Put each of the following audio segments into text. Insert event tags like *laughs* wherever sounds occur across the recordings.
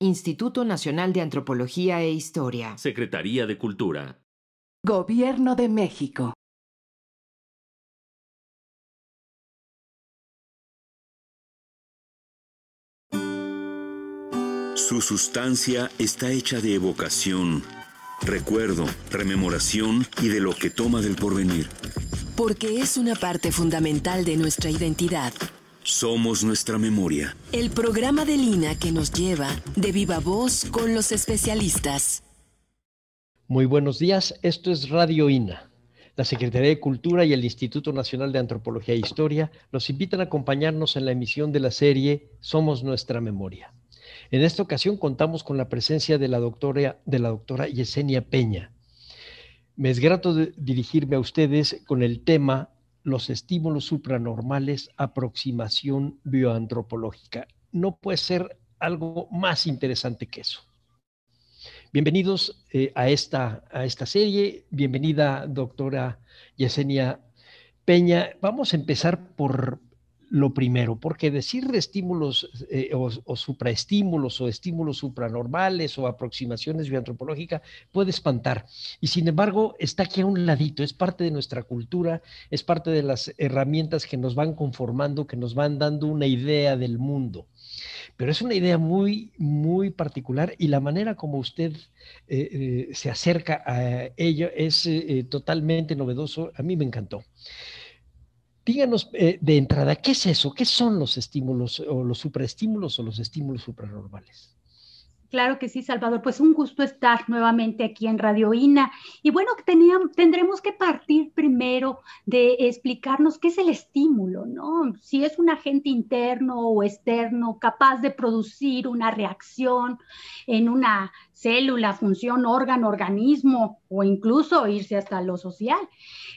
Instituto Nacional de Antropología e Historia. Secretaría de Cultura. Gobierno de México. Su sustancia está hecha de evocación, recuerdo, rememoración y de lo que toma del porvenir. Porque es una parte fundamental de nuestra identidad somos nuestra memoria. El programa de Ina que nos lleva de viva voz con los especialistas. Muy buenos días, esto es Radio INA. La Secretaría de Cultura y el Instituto Nacional de Antropología e Historia nos invitan a acompañarnos en la emisión de la serie Somos nuestra memoria. En esta ocasión contamos con la presencia de la doctora, de la doctora Yesenia Peña. Me es grato de dirigirme a ustedes con el tema los estímulos supranormales, aproximación bioantropológica. No puede ser algo más interesante que eso. Bienvenidos eh, a, esta, a esta serie. Bienvenida, doctora Yesenia Peña. Vamos a empezar por, lo primero, porque decir estímulos eh, o, supraestímulos o estímulos supranormales o aproximaciones bioantropológicas puede espantar. Y sin embargo, está aquí a un ladito, es parte de nuestra cultura, es parte de las herramientas que nos van conformando, que nos van dando una idea del mundo. Pero es una idea muy, muy particular y la manera como usted eh, eh, se acerca a ello es totalmente novedoso. A mí me encantó. Díganos eh, de entrada, ¿qué es eso? ¿Qué son los estímulos o los supraestímulos o los estímulos supranormales? Claro que sí, Salvador. Pues un gusto estar nuevamente aquí en Radio INA. Y bueno, teníamos, tendremos que partir primero de explicarnos qué es el estímulo, ¿no? Si es un agente interno o externo capaz de producir una reacción en una célula, función, órgano, organismo o incluso irse hasta lo social.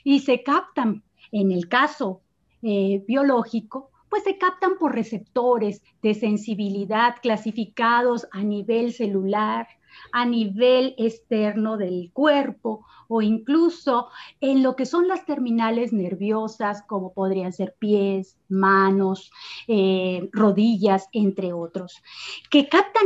Y se captan en el caso eh, biológico, pues se captan por receptores de sensibilidad clasificados a nivel celular, a nivel externo del cuerpo o incluso en lo que son las terminales nerviosas, como podrían ser pies, manos, eh, rodillas, entre otros, que captan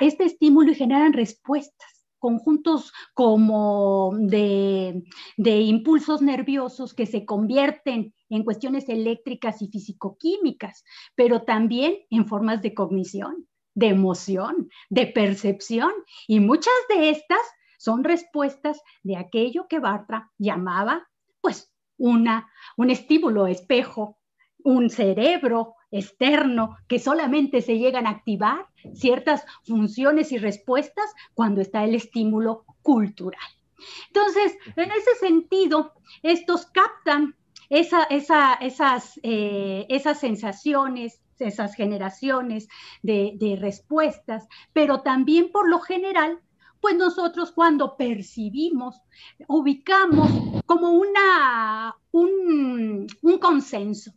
este estímulo y generan respuestas conjuntos como de, impulsos nerviosos que se convierten en cuestiones eléctricas y fisicoquímicas, pero también en formas de cognición, de emoción, de percepción. Y muchas de estas son respuestas de aquello que Bartra llamaba, pues, una, un estímulo espejo, un cerebro, externo que solamente se llegan a activar ciertas funciones y respuestas cuando está el estímulo cultural. Entonces, en ese sentido, estos captan eh, esas, sensaciones, esas generaciones de, respuestas, pero también por lo general pues nosotros cuando percibimos, ubicamos como una, un, consenso,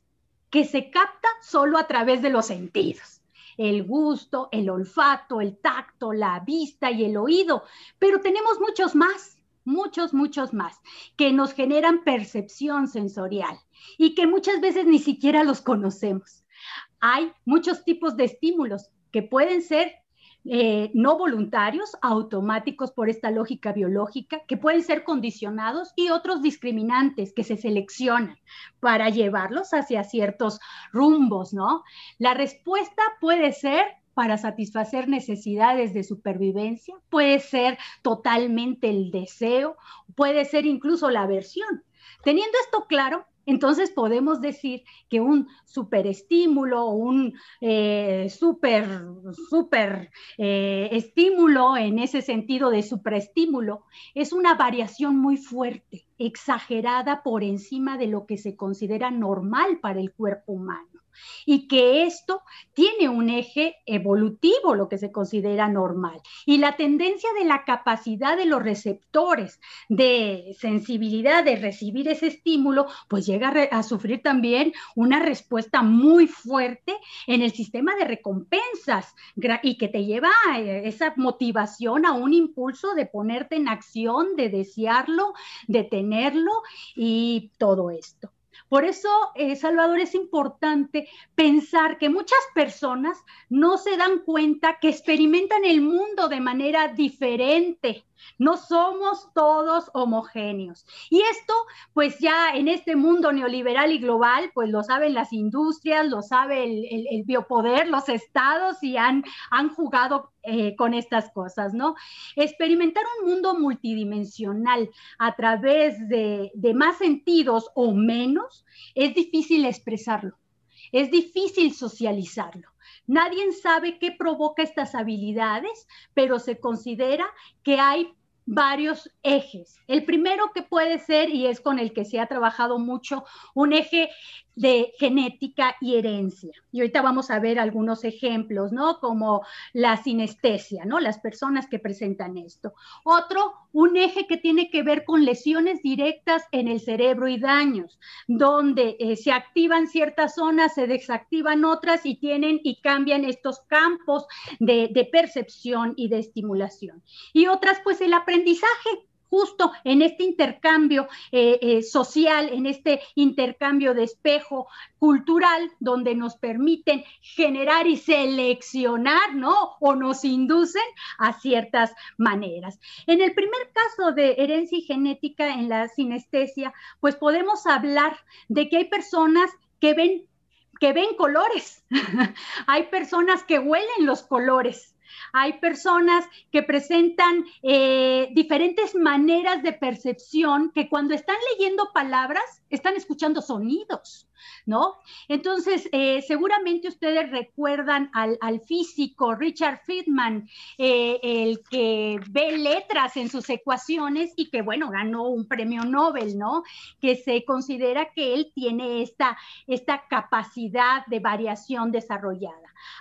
que se capta solo a través de los sentidos. El gusto, el olfato, el tacto, la vista y el oído, pero tenemos muchos más muchos, muchos más, que nos generan percepción sensorial y que muchas veces ni siquiera los conocemos. Hay muchos tipos de estímulos que pueden ser eh, no voluntarios, automáticos por esta lógica biológica, que pueden ser condicionados y otros discriminantes que se seleccionan para llevarlos hacia ciertos rumbos, ¿no? La respuesta puede ser para satisfacer necesidades de supervivencia, puede ser totalmente el deseo, puede ser incluso la aversión. Teniendo esto claro, entonces podemos decir que un superestímulo, un eh, super, super eh, estímulo en ese sentido de superestímulo, es una variación muy fuerte, exagerada por encima de lo que se considera normal para el cuerpo humano y que esto tiene un eje evolutivo, lo que se considera normal. Y la tendencia de la capacidad de los receptores de sensibilidad de recibir ese estímulo, pues llega a, sufrir también una respuesta muy fuerte en el sistema de recompensas y que te lleva eh, esa motivación, a un impulso de ponerte en acción, de desearlo, de tenerlo y todo esto. Por eso, eh, Salvador, es importante pensar que muchas personas no se dan cuenta que experimentan el mundo de manera diferente no somos todos homogéneos. Y esto, pues ya en este mundo neoliberal y global, pues lo saben las industrias, lo sabe el, biopoder, los estados y han, jugado eh, con estas cosas, ¿no? Experimentar un mundo multidimensional a través de más sentidos o menos es difícil expresarlo, es difícil socializarlo. Nadie sabe qué provoca estas habilidades, pero se considera que hay varios ejes. El primero que puede ser, y es con el que se ha trabajado mucho, un eje de genética y herencia. Y ahorita vamos a ver algunos ejemplos, ¿no? Como la sinestesia, ¿no? Las personas que presentan esto. Otro, un eje que tiene que ver con lesiones directas en el cerebro y daños, donde eh, se activan ciertas zonas, se desactivan otras y tienen y cambian estos campos de, de percepción y de estimulación. Y otras, pues el aprendizaje, justo en este intercambio eh, eh, social, en este intercambio de espejo cultural, donde nos permiten generar y seleccionar, ¿no? O nos inducen a ciertas maneras. En el primer caso de herencia genética en la sinestesia, pues podemos hablar de que hay personas que ven que ven colores. *laughs* hay personas que huelen los colores, hay personas que presentan eh, diferentes maneras de percepción que cuando están leyendo palabras, están escuchando sonidos. ¿no? Entonces, eh, seguramente ustedes recuerdan al, físico Richard Friedman, eh, el que ve letras en sus ecuaciones y que, bueno, ganó un premio Nobel, ¿no? Que se considera que él tiene esta, esta capacidad de variación desarrollada.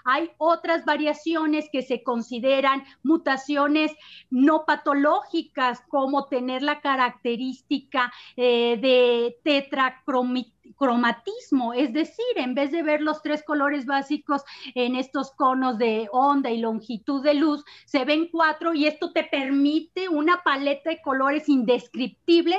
Hay otras variaciones que se consideran mutaciones no patológicas, como tener la característica eh, de tetracromitina cromatismo, es decir, en vez de ver los tres colores básicos en estos conos de onda y longitud de luz, se ven cuatro y esto te permite una paleta de colores indescriptible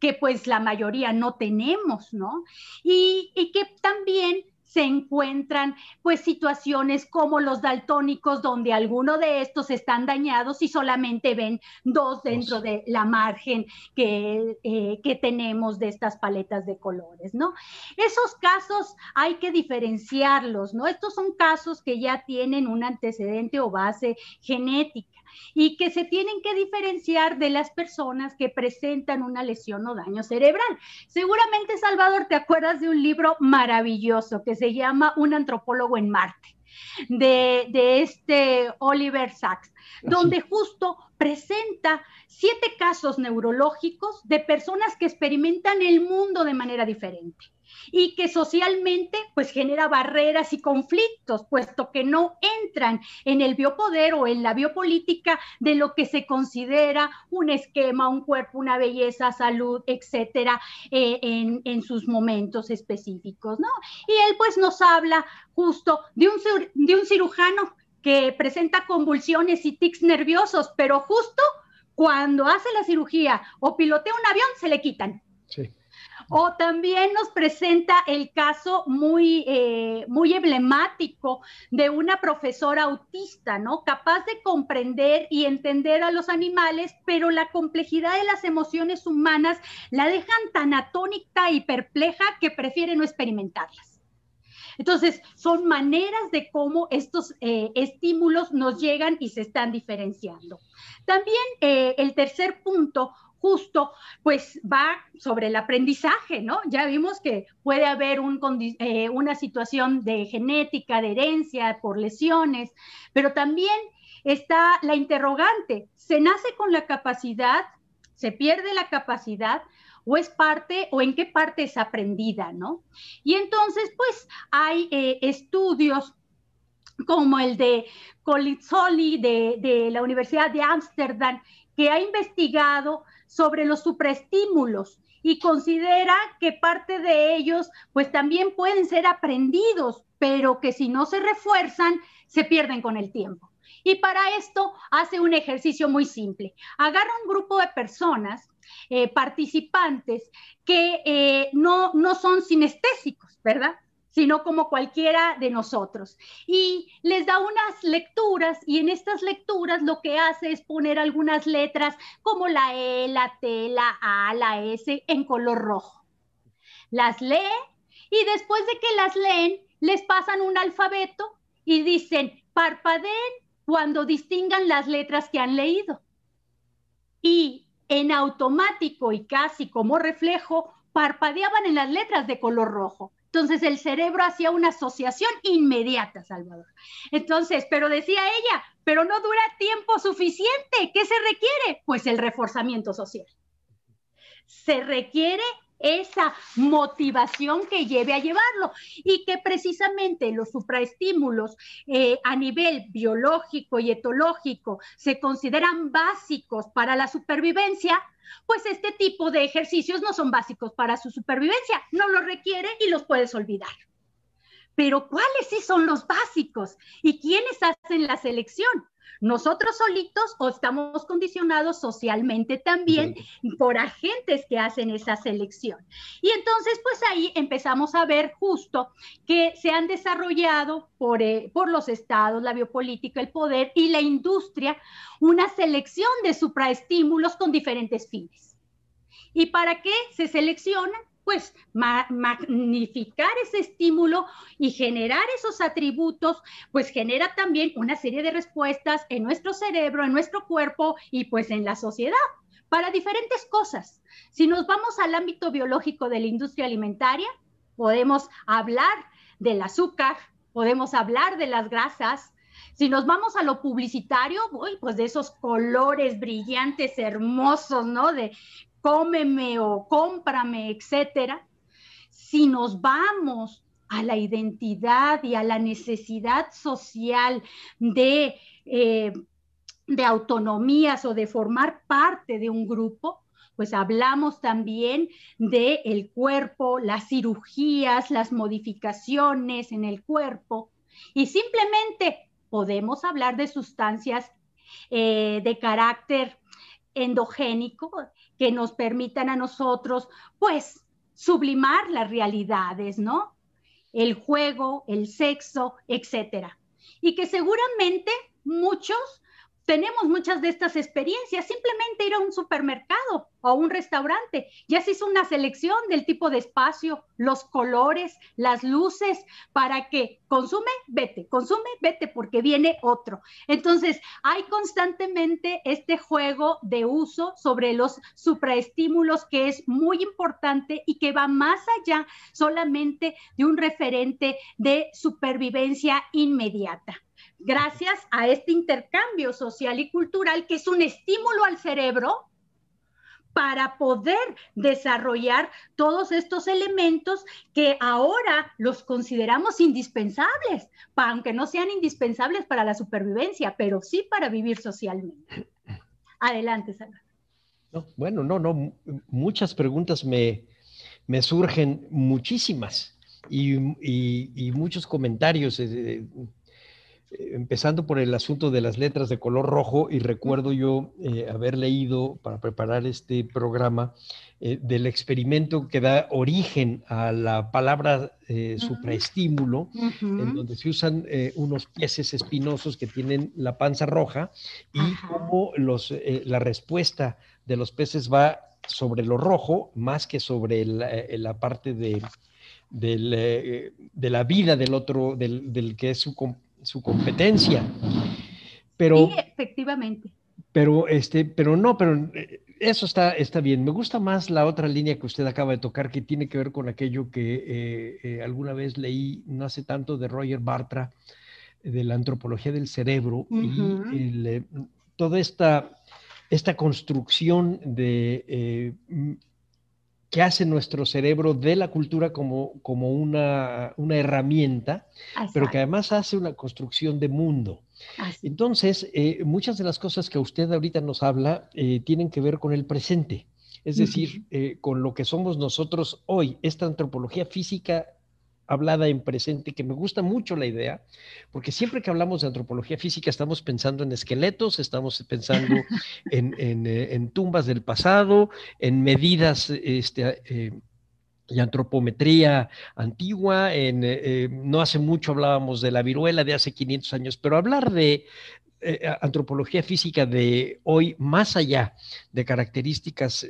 que pues la mayoría no tenemos, ¿no? Y, y que también se encuentran pues situaciones como los daltónicos donde alguno de estos están dañados y solamente ven dos dentro de la margen que, eh, que tenemos de estas paletas de colores, ¿no? Esos casos hay que diferenciarlos, ¿no? Estos son casos que ya tienen un antecedente o base genética y que se tienen que diferenciar de las personas que presentan una lesión o daño cerebral. Seguramente, Salvador, te acuerdas de un libro maravilloso que se llama Un antropólogo en Marte. De, este Oliver Sacks, ah, donde justo presenta siete casos neurológicos de personas que experimentan el mundo de manera diferente y que socialmente pues genera barreras y conflictos, puesto que no entran en el biopoder o en la biopolítica de lo que se considera un esquema, un cuerpo, una belleza, salud, etcétera, eh, en, sus momentos específicos, ¿no? Y él pues nos habla justo de un, de un cirujano que presenta convulsiones y tics nerviosos, pero justo cuando hace la cirugía o pilotea un avión, se le quitan. Sí. O también nos presenta el caso muy, eh, muy emblemático de una profesora autista, ¿no? Capaz de comprender y entender a los animales, pero la complejidad de las emociones humanas la dejan tan atónita y perpleja que prefiere no experimentarlas. Entonces, son maneras de cómo estos eh, estímulos nos llegan y se están diferenciando. También eh, el tercer punto justo, pues va sobre el aprendizaje, ¿no? Ya vimos que puede haber eh, una situación de genética, de herencia, por lesiones, pero también está la interrogante, ¿se nace con la capacidad? ¿Se pierde la capacidad? o es parte o en qué parte es aprendida, ¿no? Y entonces, pues hay eh, estudios como el de Colizzoli de la Universidad de Ámsterdam, que ha investigado sobre los supraestímulos y considera que parte de ellos pues también pueden ser aprendidos, pero que si no se refuerzan, se pierden con el tiempo. Y para esto hace un ejercicio muy simple. Agarra un grupo de personas, eh, participantes, que eh, no, no son sinestésicos, ¿verdad? sino como cualquiera de nosotros. Y les da unas lecturas y en estas lecturas lo que hace es poner algunas letras como la E, la T, la A, la S en color rojo. Las lee y después de que las leen, les pasan un alfabeto y dicen, parpadeen cuando distingan las letras que han leído. Y en automático y casi como reflejo, parpadeaban en las letras de color rojo. Entonces el cerebro hacía una asociación inmediata, Salvador. Entonces, pero decía ella, pero no dura tiempo suficiente. ¿Qué se requiere? Pues el reforzamiento social. Se requiere esa motivación que lleve a llevarlo y que precisamente los supraestímulos eh, a nivel biológico y etológico se consideran básicos para la supervivencia, pues este tipo de ejercicios no son básicos para su supervivencia, no los requiere y los puedes olvidar. Pero ¿cuáles sí son los básicos? ¿Y quiénes hacen la selección? nosotros solitos o estamos condicionados socialmente también por agentes que hacen esa selección. Y entonces, pues ahí empezamos a ver justo que se han desarrollado por, eh, por los estados, la biopolítica, el poder y la industria una selección de supraestímulos con diferentes fines. ¿Y para qué se seleccionan? pues magnificar ese estímulo y generar esos atributos, pues genera también una serie de respuestas en nuestro cerebro, en nuestro cuerpo y pues en la sociedad para diferentes cosas. Si nos vamos al ámbito biológico de la industria alimentaria, podemos hablar del azúcar, podemos hablar de las grasas, si nos vamos a lo publicitario, pues de esos colores brillantes, hermosos, ¿no? De cómeme o cómprame, etcétera, si nos vamos a la identidad y a la necesidad social de, eh, de autonomías o de formar parte de un grupo, pues hablamos también del el cuerpo, las cirugías, las modificaciones en el cuerpo y simplemente podemos hablar de sustancias eh, de carácter endogénico, que nos permitan a nosotros, pues, sublimar las realidades, ¿no? El juego, el sexo, etcétera. Y que seguramente muchos tenemos muchas de estas experiencias, simplemente ir a un supermercado o a un restaurante, ya se hizo una selección del tipo de espacio, los colores, las luces, para que consume, vete, consume, vete, porque viene otro. Entonces, hay constantemente este juego de uso sobre los supraestímulos que es muy importante y que va más allá solamente de un referente de supervivencia inmediata gracias a este intercambio social y cultural que es un estímulo al cerebro para poder desarrollar todos estos elementos que ahora los consideramos indispensables, aunque no sean indispensables para la supervivencia, pero sí para vivir socialmente. Adelante, Salvador. bueno, no, no, muchas preguntas me, surgen, muchísimas, y, muchos comentarios. Eh, eh, empezando por el asunto de las letras de color rojo, y recuerdo yo eh, haber leído para preparar este programa eh, del experimento que da origen a la palabra supraestímulo, en donde se usan unos peces espinosos que tienen la panza roja y como cómo los, la respuesta de los peces va sobre lo rojo más que sobre la, parte de, de la vida del otro, del, del que es su, su competencia. Pero, sí, efectivamente. Pero, este, pero no, pero eh, eso está, está bien. Me gusta más la otra línea que usted acaba de tocar, que tiene que ver con aquello que eh, eh, alguna vez leí, no hace tanto, de Roger Bartra, de la antropología del cerebro, y toda esta, esta construcción de que hace nuestro cerebro de la cultura como, como una, herramienta, pero que además hace una construcción de mundo. Entonces, eh, muchas de las cosas que usted ahorita nos habla eh, tienen que ver con el presente, es decir, eh, con lo que somos nosotros hoy. Esta antropología física hablada en presente, que me gusta mucho la idea, porque siempre que hablamos de antropología física estamos pensando en esqueletos, estamos pensando *laughs* eh, en, tumbas del pasado, en medidas este, eh, de antropometría antigua, en, eh, no hace mucho hablábamos de la viruela de hace 500 años, pero hablar de, antropología física de hoy, más allá de características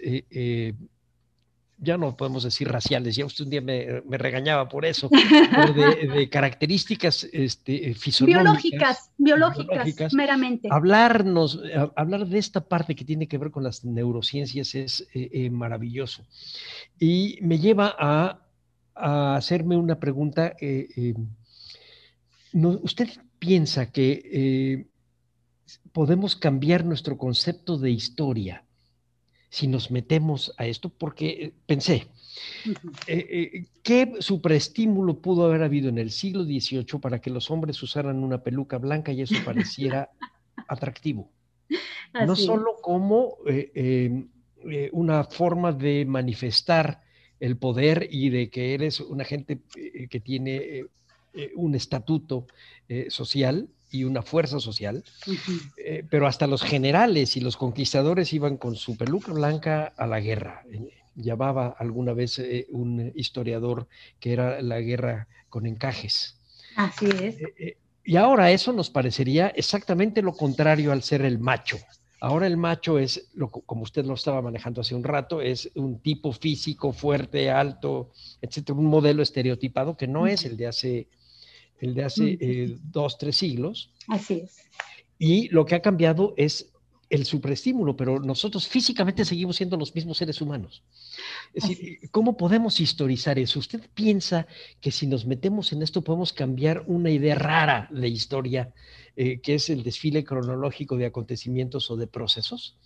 ya no podemos decir raciales, ya usted un día me, regañaba por eso, *laughs* de, características este, eh, biológicas, biológicas, meramente. Hablarnos, hablar de esta parte que tiene que ver con las neurociencias es eh, eh, maravilloso. Y me lleva a, hacerme una pregunta. Em, ¿Usted piensa que podemos cambiar nuestro concepto de historia? si nos metemos a esto, porque pensé, eh, eh, ¿qué superestímulo pudo haber habido en el siglo XVIII para que los hombres usaran una peluca blanca y eso pareciera *laughs* atractivo? No solo como eh, em, una forma de manifestar el poder y de que eres una gente que tiene un estatuto social, y una fuerza social, eh, pero hasta los generales y los conquistadores iban con su peluca blanca a la guerra. Eh, llamaba alguna vez eh, un historiador que era la guerra con encajes. Así es. y ahora eso nos parecería exactamente lo contrario al ser el macho. Ahora el macho es, lo, como usted lo estaba manejando hace un rato, es un tipo físico fuerte, alto, etcétera, un modelo estereotipado que no es el de hace el de hace eh, dos, tres siglos. Así es. Y lo que ha cambiado es el superestímulo, pero nosotros físicamente seguimos siendo los mismos seres humanos. Es decir, ¿cómo podemos historizar eso? ¿Usted piensa que si nos metemos en esto podemos cambiar una idea rara de historia, eh, que es el desfile cronológico de acontecimientos o de procesos?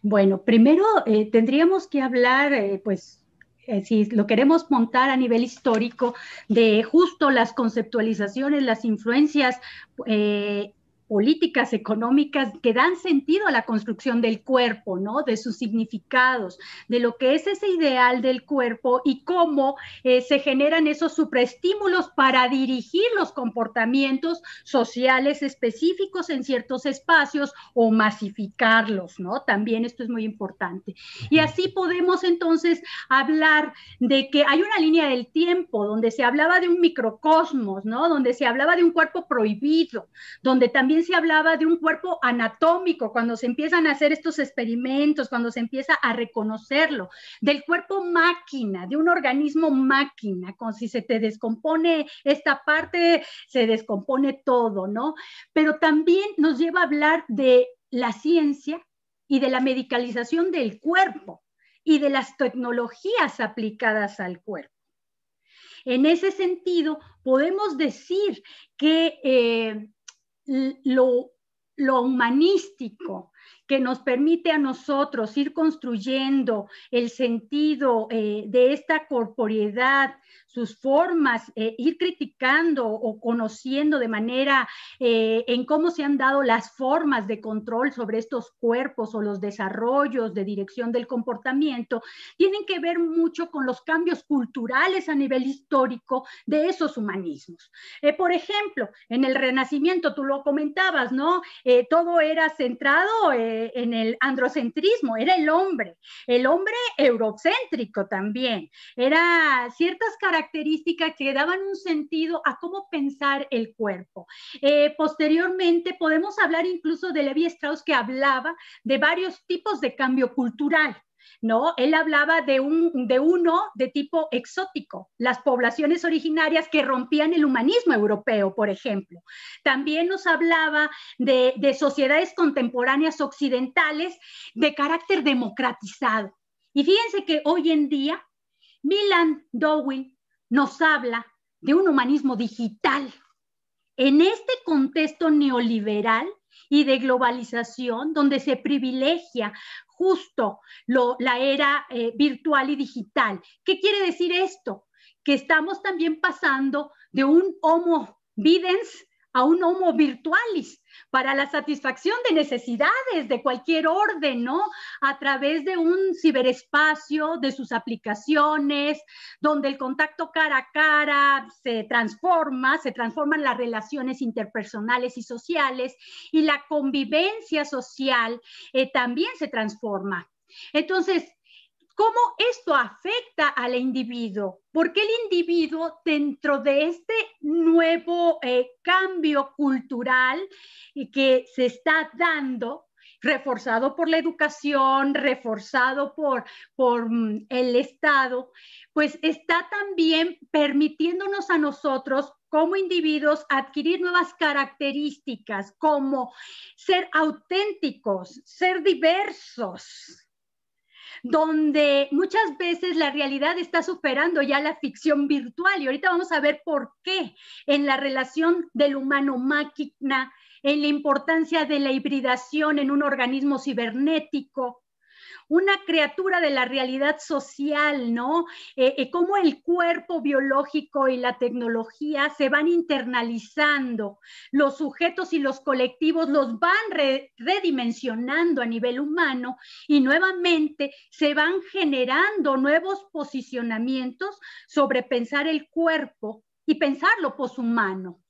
Bueno, primero eh, tendríamos que hablar, pues, eh, si lo queremos montar a nivel histórico, de justo las conceptualizaciones, las influencias eh, políticas económicas que dan sentido a la construcción del cuerpo, ¿no? De sus significados, de lo que es ese ideal del cuerpo y cómo eh, se generan esos supraestímulos para dirigir los comportamientos sociales específicos en ciertos espacios o masificarlos, ¿no? También esto es muy importante. Y así podemos entonces hablar de que hay una línea del tiempo donde se hablaba de un microcosmos, ¿no? Donde se hablaba de un cuerpo prohibido, donde también se hablaba de un cuerpo anatómico, cuando se empiezan a hacer estos experimentos, cuando se empieza a reconocerlo, del cuerpo máquina, de un organismo máquina, con si se te descompone esta parte, se descompone todo, ¿no? Pero también nos lleva a hablar de la ciencia y de la medicalización del cuerpo y de las tecnologías aplicadas al cuerpo. En ese sentido, podemos decir que eh, lo, lo humanístico, que nos permite a nosotros ir construyendo el sentido eh, de esta corporeidad, sus formas, eh, ir criticando o conociendo de manera eh, en cómo se han dado las formas de control sobre estos cuerpos o los desarrollos de dirección del comportamiento, tienen que ver mucho con los cambios culturales a nivel histórico de esos humanismos. por ejemplo, en el Renacimiento, tú lo comentabas, ¿no? todo era centrado eh, en el androcentrismo, era el hombre, el hombre eurocéntrico también. Era ciertas características que daban un sentido a cómo pensar el cuerpo. Eh, posteriormente podemos hablar incluso de Levi Strauss que hablaba de varios tipos de cambio cultural. ¿no? Él hablaba de, uno de tipo exótico, las poblaciones originarias que rompían el humanismo europeo, por ejemplo. También nos hablaba de, sociedades contemporáneas occidentales de carácter democratizado. Y fíjense que hoy en día, Milan Dowing nos habla de un humanismo digital. En este contexto neoliberal, y de globalización, donde se privilegia justo lo, la era eh, virtual y digital. ¿Qué quiere decir esto? Que estamos también pasando de un homo videns a un homo virtualis, para la satisfacción de necesidades de cualquier orden, ¿no? A través de un ciberespacio, de sus aplicaciones, donde el contacto cara a cara se transforma, se transforman las relaciones interpersonales y sociales y la convivencia social eh, también se transforma. Entonces, cómo esto afecta al individuo, porque el individuo dentro de este nuevo eh, cambio cultural eh, que se está dando, reforzado por la educación, reforzado por mm, el Estado, pues está también permitiéndonos a nosotros como individuos adquirir nuevas características como ser auténticos, ser diversos, donde muchas veces la realidad está superando ya la ficción virtual y ahorita vamos a ver por qué en la relación del humano-máquina, en la importancia de la hibridación en un organismo cibernético, una criatura de la realidad social, ¿no? Eh, eh, cómo el cuerpo biológico y la tecnología se van internalizando, los sujetos y los colectivos los van redimensionando a nivel humano y nuevamente se van generando nuevos posicionamientos sobre pensar el cuerpo y pensarlo poshumano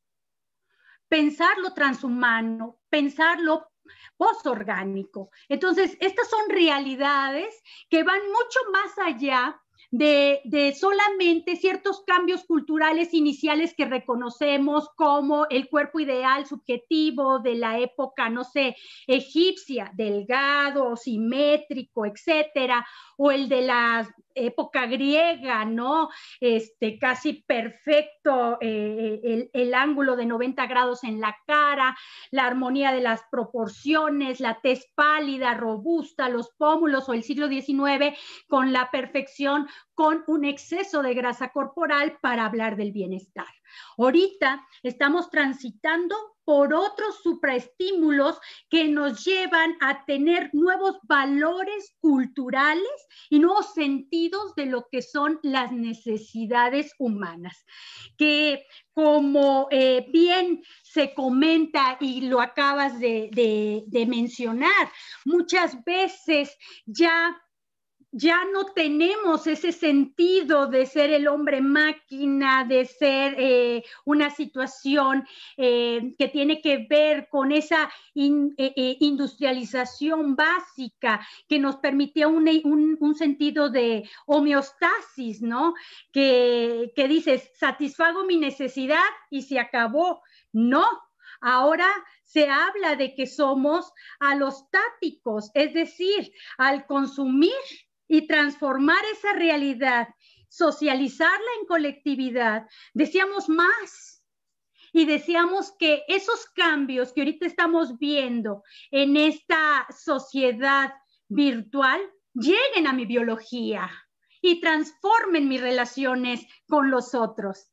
pensarlo transhumano, pensarlo post-orgánico. Entonces, estas son realidades que van mucho más allá de, de, solamente ciertos cambios culturales iniciales que reconocemos como el cuerpo ideal subjetivo de la época, no sé, egipcia, delgado, simétrico, etcétera, o el de las época griega, ¿no? Este, casi perfecto eh, el, el, ángulo de 90 grados en la cara, la armonía de las proporciones, la tez pálida, robusta, los pómulos o el siglo XIX con la perfección con un exceso de grasa corporal para hablar del bienestar. Ahorita estamos transitando por otros supraestímulos que nos llevan a tener nuevos valores culturales y nuevos sentidos de lo que son las necesidades humanas. Que como eh, bien se comenta y lo acabas de mencionar, muchas veces ya ya no tenemos ese sentido de ser el hombre máquina, de ser eh, una situación eh, que tiene que ver con esa eh, industrialización básica que nos permitía un, sentido de homeostasis, ¿no? Que, que dices, satisfago mi necesidad y se acabó. No, ahora se habla de que somos alostáticos, es decir, al consumir y transformar esa realidad, socializarla en colectividad, deseamos más. Y decíamos que esos cambios que ahorita estamos viendo en esta sociedad virtual lleguen a mi biología y transformen mis relaciones con los otros.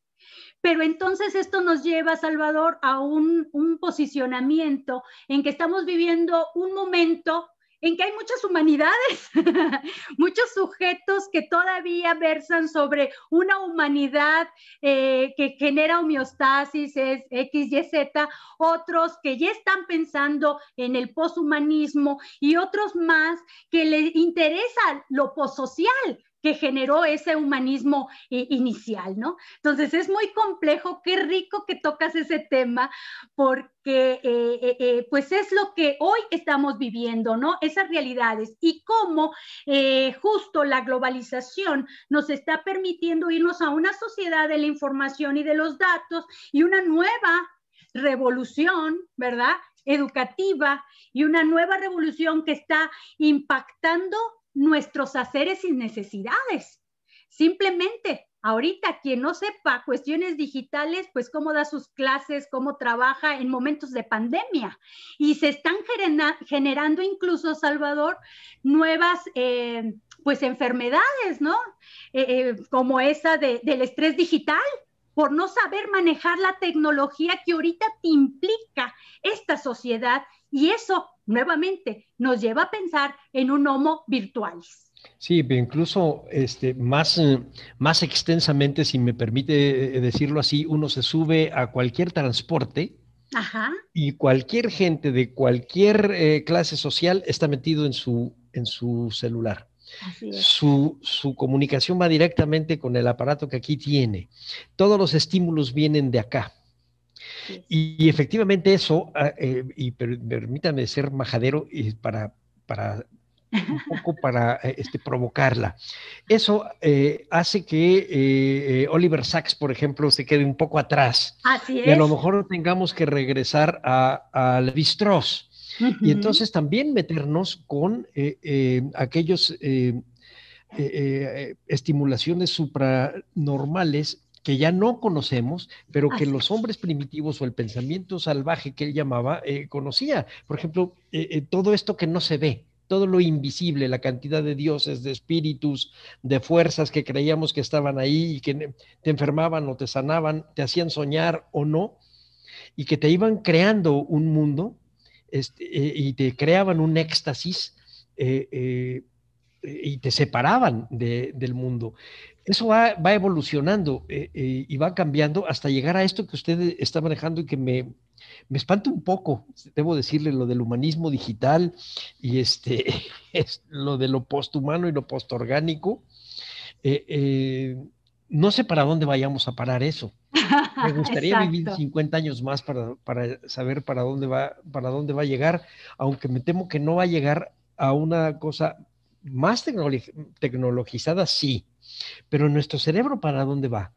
Pero entonces esto nos lleva, Salvador, a un, un, posicionamiento en que estamos viviendo un momento en que hay muchas humanidades, *laughs* muchos sujetos que todavía versan sobre una humanidad eh, que genera homeostasis, es X, Y, Z, otros que ya están pensando en el poshumanismo y otros más que les interesa lo posocial, que generó ese humanismo eh, inicial, ¿no? Entonces es muy complejo, qué rico que tocas ese tema, porque eh, eh, pues es lo que hoy estamos viviendo, ¿no? Esas realidades y cómo justo la globalización nos está permitiendo irnos a una sociedad de la información y de los datos y una nueva revolución, ¿verdad? Educativa y una nueva revolución que está impactando nuestros haceres y necesidades. Simplemente, ahorita quien no sepa cuestiones digitales, pues cómo da sus clases, cómo trabaja en momentos de pandemia. Y se están generando incluso, Salvador, nuevas... Eh, pues enfermedades, ¿no? Eh, eh, como esa de, del estrés digital, por no saber manejar la tecnología que ahorita te implica esta sociedad. Y eso nuevamente nos lleva a pensar en un homo virtual. Sí, pero incluso este, más, más extensamente, si me permite eh, decirlo así, uno se sube a cualquier transporte y cualquier gente de cualquier eh, clase social está metido en su, en su celular. su, comunicación va directamente con el aparato que aquí tiene. Todos los estímulos vienen de acá. Y, efectivamente eso, ah, eh, y permítame ser majadero y eh, para, un poco para eh, este, provocarla. Eso hace que Oliver Sacks, por ejemplo, se quede un poco atrás. Así es. Y a lo mejor tengamos que regresar a, a Y entonces también meternos con eh, aquellos estimulaciones supranormales que ya no conocemos, pero que los hombres primitivos o el pensamiento salvaje que él llamaba eh, conocía. Por ejemplo, eh, eh, todo esto que no se ve, todo lo invisible, la cantidad de dioses, de espíritus, de fuerzas que creíamos que estaban ahí y que te enfermaban o te sanaban, te hacían soñar o no, y que te iban creando un mundo este, y te creaban un éxtasis y te separaban del mundo eso va, evolucionando eh, eh, y va cambiando hasta llegar a esto que usted está manejando y que me, me espanta un poco, debo decirle, lo del humanismo digital y este, *laughs* es lo de lo post-humano y lo postorgánico. orgánico eh, no sé para dónde vayamos a parar eso. Me *laughs* gustaría vivir 50 años más para, para, saber para dónde, va, para dónde va a llegar, aunque me temo que no va a llegar a una cosa más tecnologizada, sí, pero nuestro cerebro, ¿para dónde va?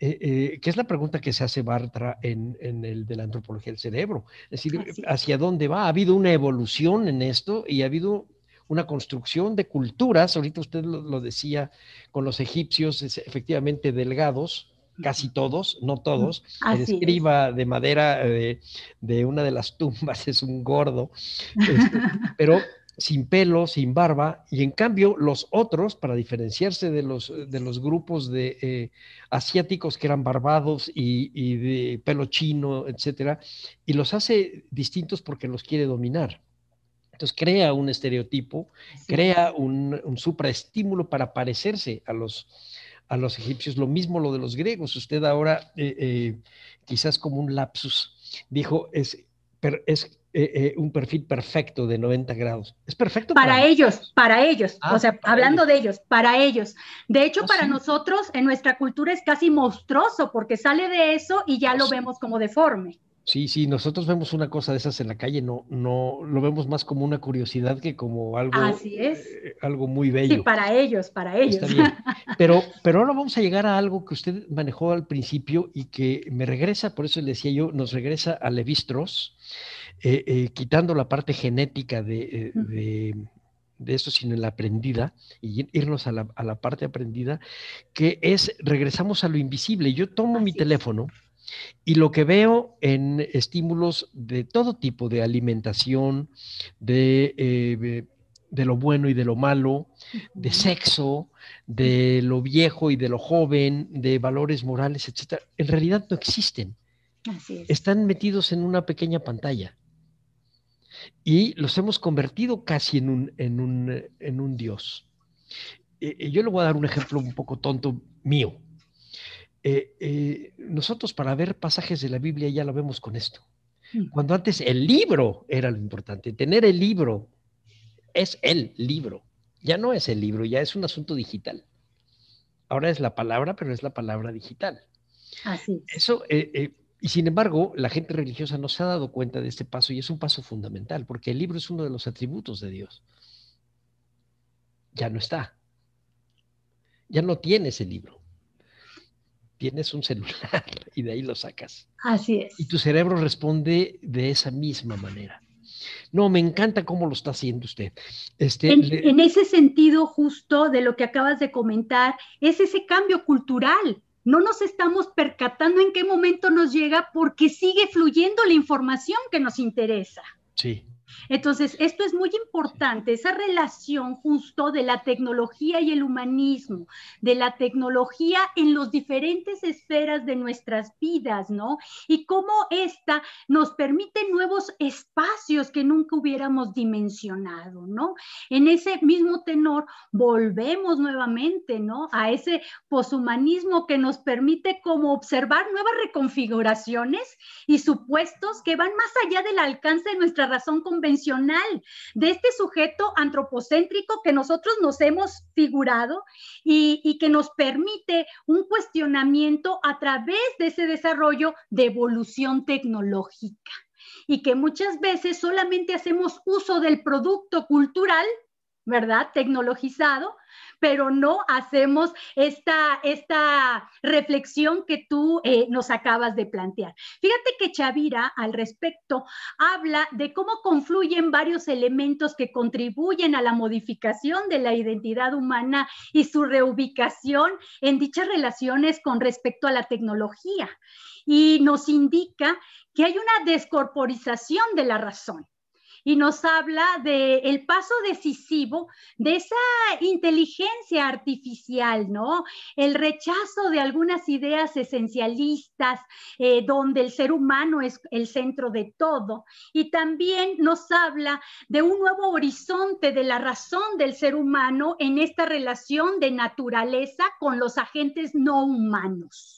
Eh, eh, ¿Qué es la pregunta que se hace Bartra en, el de la antropología del cerebro. Es decir, ¿hacia dónde va? Ha habido una evolución en esto y ha habido una construcción de culturas. Ahorita usted lo, decía con los egipcios, es, efectivamente delgados, casi todos, no todos. el escriba de madera eh, de, una de las tumbas *laughs* es un gordo, este, pero sin pelo, sin barba, y en cambio los otros, para diferenciarse de los, de los grupos de eh, asiáticos que eran barbados y, de pelo chino, etcétera, y los hace distintos porque los quiere dominar. Entonces crea un estereotipo, crea un, supraestímulo para parecerse a los, a los egipcios. Lo mismo lo de los griegos. Usted ahora, eh, eh, quizás como un lapsus, dijo, es, es eh, eh, un perfil perfecto de 90 grados. Es perfecto para, ellos, para ellos. o ah, sea, hablando de ellos, para ellos. De hecho, ¿Ah, para nosotros en nuestra cultura es casi monstruoso porque sale de eso y ya ah, lo vemos como deforme. Sí, sí, nosotros vemos una cosa de esas en la calle, no, no, lo vemos más como una curiosidad que como algo, eh, algo muy bello. Sí, para ellos, para ellos. *laughs* Pero, pero ahora vamos a llegar a algo que usted manejó al principio y que me regresa, por eso le decía yo, nos regresa a Levistros eh, eh, quitando la parte genética de, eh, de, eso, sino la aprendida, y irnos a la, parte aprendida, que es, regresamos a lo invisible. Yo tomo mi teléfono y lo que veo en estímulos de todo tipo, de alimentación, de... de lo bueno y de lo malo, de sexo, de lo viejo y de lo joven, de valores morales, etcétera, en realidad no existen. Están metidos en una pequeña pantalla y los hemos convertido casi en un, en un, eh, dios. Eh, eh, yo le voy a dar un ejemplo un poco tonto mío. nosotros para ver pasajes de la Biblia ya lo vemos con esto. Hmm. Cuando antes el libro era lo importante, tener el libro es el libro. Ya no es el libro, ya es un asunto digital. Ahora es la palabra, pero es la palabra digital. Así. Eso, y sin embargo, la gente religiosa no se ha dado cuenta de este paso y es un paso fundamental, porque el libro es uno de los atributos de Dios. Ya no está. Ya no tienes el libro. Tienes un celular *laughs* y de ahí lo sacas. Así es. Y tu cerebro responde de esa misma manera. No, me encanta cómo lo está haciendo usted. Este, en ese sentido justo de lo que acabas de comentar, es ese cambio cultural no nos estamos percatando en qué momento nos llega porque sigue fluyendo la información que nos interesa. Sí, entonces, esto es muy importante, esa relación justo de la tecnología y el humanismo, de la tecnología en los diferentes esferas de nuestras vidas, ¿no? Y cómo esta nos permite nuevos espacios que nunca hubiéramos dimensionado, ¿no? En ese mismo tenor, volvemos nuevamente, ¿no? A ese poshumanismo que nos permite como observar nuevas reconfiguraciones y supuestos que van más allá del alcance de nuestra razón como de este sujeto antropocéntrico que nosotros nos hemos figurado y, y que nos permite un cuestionamiento a través de ese desarrollo de evolución tecnológica y que muchas veces solamente hacemos uso del producto cultural ¿verdad? Tecnologizado, pero no hacemos esta, esta reflexión que tú eh, nos acabas de plantear. Fíjate que Chavira al respecto habla de cómo confluyen varios elementos que contribuyen a la modificación de la identidad humana y su reubicación en dichas relaciones con respecto a la tecnología. Y nos indica que hay una descorporización de la razón y nos habla del paso decisivo de esa inteligencia artificial, ¿no? El rechazo de algunas ideas esencialistas eh, donde el ser humano es el centro de todo y también nos habla de un nuevo horizonte de la razón del ser humano en esta relación de naturaleza con los agentes no humanos.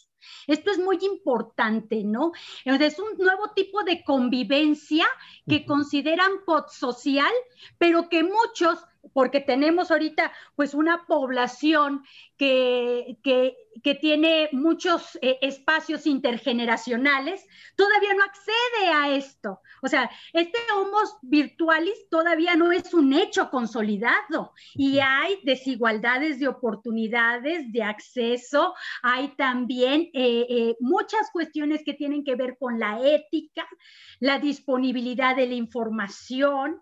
Esto es muy importante, ¿no? Es un nuevo tipo de convivencia que consideran social, pero que muchos porque tenemos ahorita pues una población que, que, tiene muchos eh, espacios intergeneracionales, todavía no accede a esto. O sea, este homo virtualis todavía no es un hecho consolidado y hay desigualdades de oportunidades, de acceso, hay también eh, eh, muchas cuestiones que tienen que ver con la ética, la disponibilidad de la información,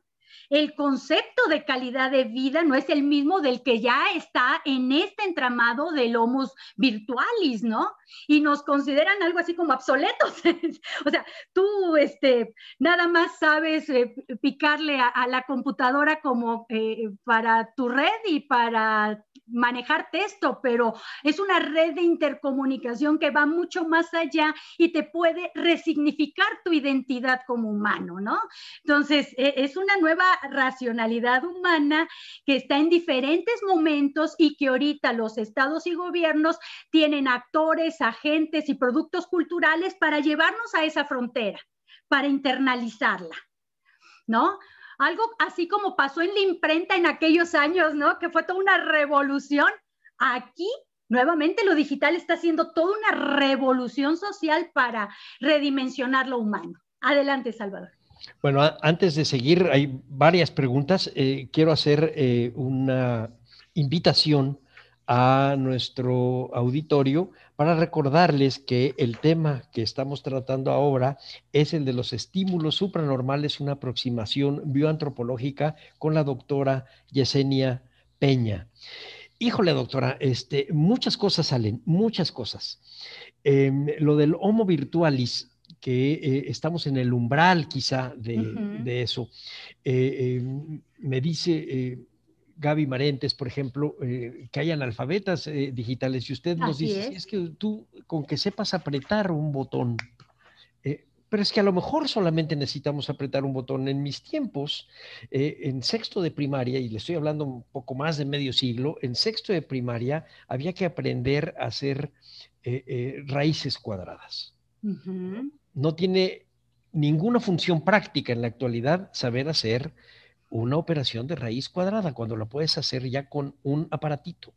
el concepto de calidad de vida no es el mismo del que ya está en este entramado del lomos virtualis, ¿no? Y nos consideran algo así como obsoletos. *laughs* o sea, tú este, nada más sabes eh, picarle a, la computadora como eh, para tu red y para manejar texto, pero es una red de intercomunicación que va mucho más allá y te puede resignificar tu identidad como humano, ¿no? Entonces, e, es una nueva racionalidad humana que está en diferentes momentos y que ahorita los estados y gobiernos tienen actores, agentes y productos culturales para llevarnos a esa frontera, para internalizarla, ¿no? Algo así como pasó en la imprenta en aquellos años, ¿no? Que fue toda una revolución. Aquí Nuevamente, lo digital está haciendo toda una revolución social para redimensionar lo humano. Adelante, Salvador. Bueno, antes de seguir, hay varias preguntas. Eh, quiero hacer eh, una invitación a nuestro auditorio para recordarles que el tema que estamos tratando ahora es el de los estímulos supranormales, una aproximación bioantropológica con la doctora Yesenia Peña. Híjole, doctora, este, muchas cosas salen, muchas cosas. Em, lo del Homo Virtualis, que eh, estamos en el umbral quizá de, eso, eh, em, me dice eh, Gaby Marentes, por ejemplo, eh, que hayan alfabetas eh, digitales. y usted nos dice, es. que tú con que sepas apretar un botón, eh, pero es que a lo mejor solamente necesitamos apretar un botón. En mis tiempos, en sexto de primaria, y le estoy hablando un poco más de medio siglo, en sexto de primaria había que aprender a hacer raíces cuadradas. No tiene ninguna función práctica en la actualidad saber hacer una operación de raíz cuadrada cuando la puedes hacer ya con un aparatito.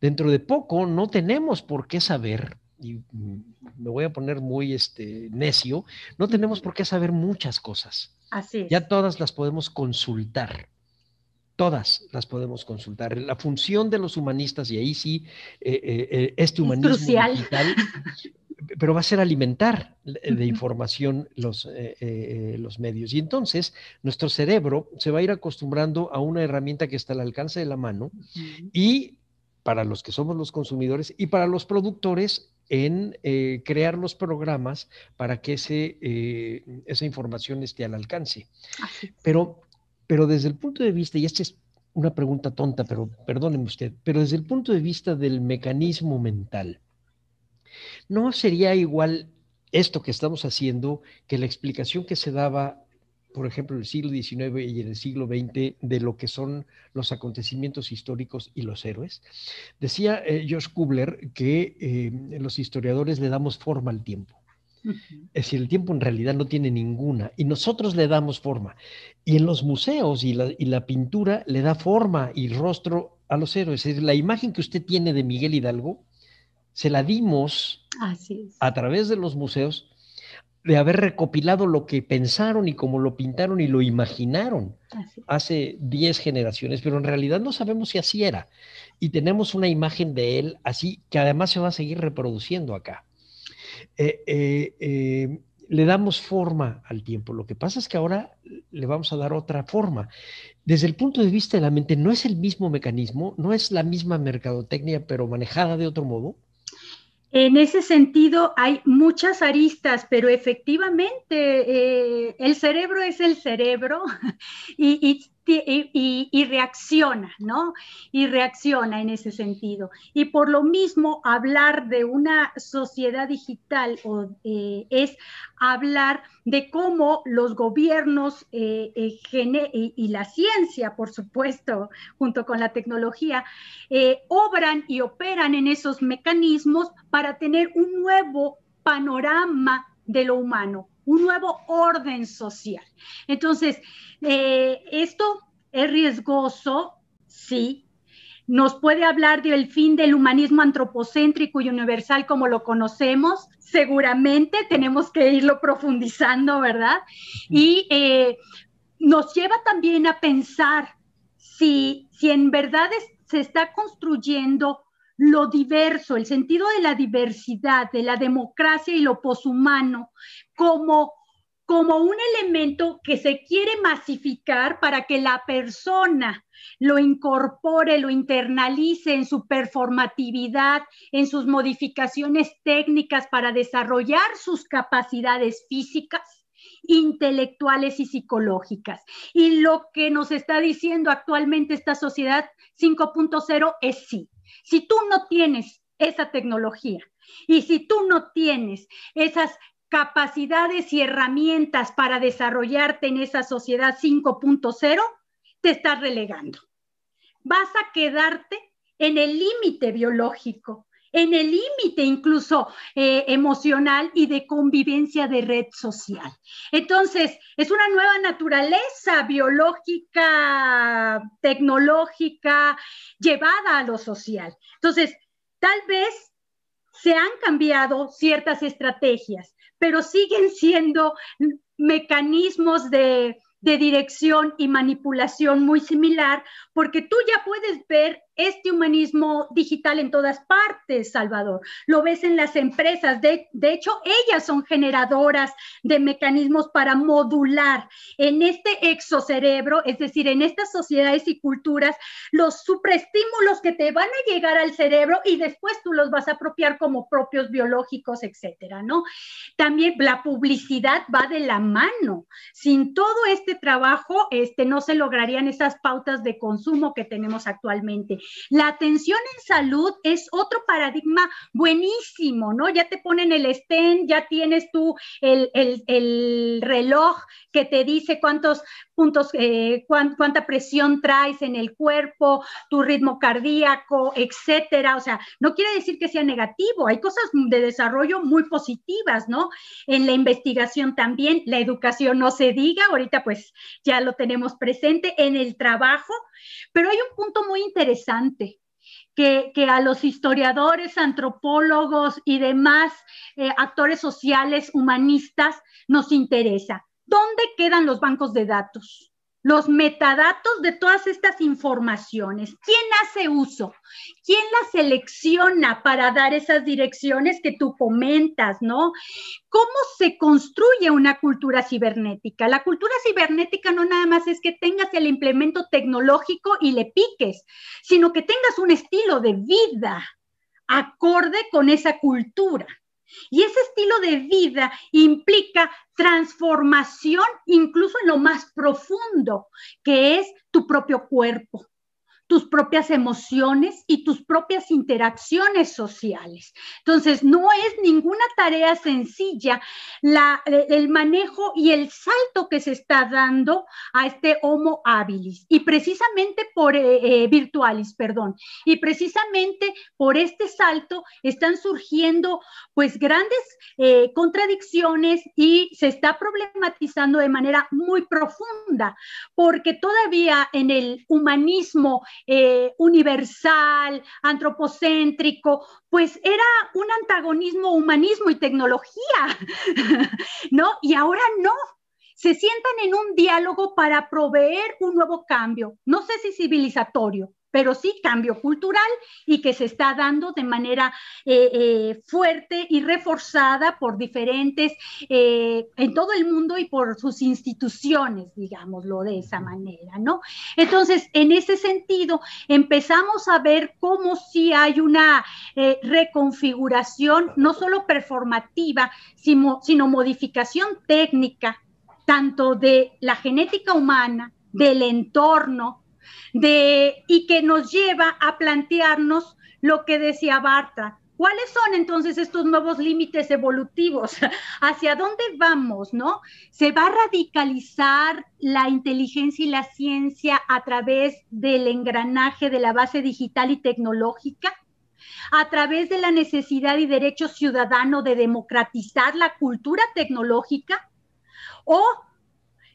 Dentro de poco no tenemos por qué saber, y me voy a poner muy este, necio, no tenemos por qué saber muchas cosas. Así Ya todas las podemos consultar. Todas las podemos consultar. La función de los humanistas, y ahí sí, eh, eh, eh, este humanismo digital *laughs* pero va a ser alimentar eh, de información eh, eh, los, medios. Y entonces nuestro cerebro se va a ir acostumbrando a una herramienta que está al alcance de la mano y para los que somos los consumidores y para los productores en crear los programas para que esa información esté al alcance. Pero, pero desde el punto de vista, y esta es una pregunta tonta, pero perdóneme usted, pero desde el punto de vista del mecanismo mental, ¿No sería igual esto que estamos haciendo que la explicación que se daba, por ejemplo, en el siglo XIX y en el siglo XX de lo que son los acontecimientos históricos y los héroes? Decía eh, George Josh Kubler que eh, los historiadores le damos forma al tiempo. Es decir, el tiempo en realidad no tiene ninguna y nosotros le damos forma. Y en los museos y la, y la, pintura le da forma y rostro a los héroes. Es decir, la imagen que usted tiene de Miguel Hidalgo se la dimos a través de los museos de haber recopilado lo que pensaron y cómo lo pintaron y lo imaginaron hace 10 generaciones, pero en realidad no sabemos si así era. Y tenemos una imagen de él así que además se va a seguir reproduciendo acá. Eh, eh, eh, le damos forma al tiempo. Lo que pasa es que ahora le vamos a dar otra forma. Desde el punto de vista de la mente, no es el mismo mecanismo, no es la misma mercadotecnia, pero manejada de otro modo. En ese sentido, hay muchas aristas, pero efectivamente eh, el cerebro es el cerebro *laughs* y, y, y, reacciona, ¿no? Y reacciona en ese sentido. Y por lo mismo, hablar de una sociedad digital eh, es hablar de cómo los gobiernos eh, eh, y, la ciencia, por supuesto, junto con la tecnología, obran y operan en esos mecanismos para tener un nuevo panorama de lo humano, un nuevo orden social. Entonces, eh, esto es riesgoso, sí. Nos puede hablar del fin del humanismo antropocéntrico y universal como lo conocemos. Seguramente tenemos que irlo profundizando, ¿verdad? Y eh, nos lleva también a pensar si, si en verdad se está construyendo lo diverso, el sentido de la diversidad, de la democracia y lo poshumano, como, como un elemento que se quiere masificar para que la persona lo incorpore, lo internalice en su performatividad, en sus modificaciones técnicas para desarrollar sus capacidades físicas intelectuales y psicológicas. Y lo que nos está diciendo actualmente esta sociedad 5.0 es sí, si tú no tienes esa tecnología y si tú no tienes esas capacidades y herramientas para desarrollarte en esa sociedad 5.0, te estás relegando. Vas a quedarte en el límite biológico en el límite incluso eh, emocional y de convivencia de red social. Entonces, es una nueva naturaleza biológica, tecnológica, llevada a lo social. Entonces, tal vez se han cambiado ciertas estrategias, pero siguen siendo mecanismos de, dirección y manipulación muy similar, porque tú ya puedes ver este humanismo digital en todas partes, Salvador. Lo ves en las empresas. De, hecho, ellas son generadoras de mecanismos para modular en este exocerebro, es decir, en estas sociedades y culturas, los supraestímulos que te van a llegar al cerebro y después tú los vas a apropiar como propios biológicos, etcétera, ¿no? También la publicidad va de la mano. Sin todo este trabajo, este, no se lograrían esas pautas de consumo que tenemos actualmente. La atención en salud es otro paradigma buenísimo, ¿no? Ya te ponen el estén, ya tienes tú el, reloj que te dice cuántos puntos, eh, cuánta presión traes en el cuerpo, tu ritmo cardíaco, etcétera. O sea, no quiere decir que sea negativo, hay cosas de desarrollo muy positivas, ¿no? En la investigación también, la educación no se diga, ahorita pues ya lo tenemos presente, en el trabajo, pero hay un punto muy interesante que, a los historiadores, antropólogos y demás eh, actores sociales, humanistas, nos interesa. ¿Dónde quedan los bancos de datos? los metadatos de todas estas informaciones. ¿Quién hace uso? ¿Quién las selecciona para dar esas direcciones que tú comentas, no? ¿Cómo se construye una cultura cibernética? La cultura cibernética no nada más es que tengas el implemento tecnológico y le piques, sino que tengas un estilo de vida acorde con esa cultura. Y ese estilo de vida implica transformación incluso en lo más profundo, que es tu propio cuerpo tus propias emociones y tus propias interacciones sociales. Entonces, no es ninguna tarea sencilla la, eh, el manejo y el salto que se está dando a este Homo habilis y precisamente por eh, eh, virtualis, perdón, y precisamente por este salto están surgiendo pues grandes contradicciones y se está problematizando de manera muy profunda porque todavía en el humanismo eh, universal, antropocéntrico, pues era un antagonismo humanismo y tecnología, *laughs* ¿no? Y ahora no. Se sientan en un diálogo para proveer un nuevo cambio, no sé si civilizatorio, pero sí cambio cultural y que se está dando de manera eh, eh, fuerte y reforzada por diferentes, eh, en todo el mundo y por sus instituciones, digámoslo de esa manera, ¿no? Entonces, en ese sentido, empezamos a ver cómo sí hay una reconfiguración, no solo performativa, sino, sino modificación técnica, tanto de la genética humana, del entorno, de, y que nos lleva a plantearnos lo que decía Barta. ¿Cuáles son entonces estos nuevos límites evolutivos? *laughs* ¿Hacia dónde vamos, no? ¿Se va a radicalizar la inteligencia y la ciencia a través del engranaje de la base digital y tecnológica? a través de la necesidad y derecho ciudadano de democratizar la cultura tecnológica o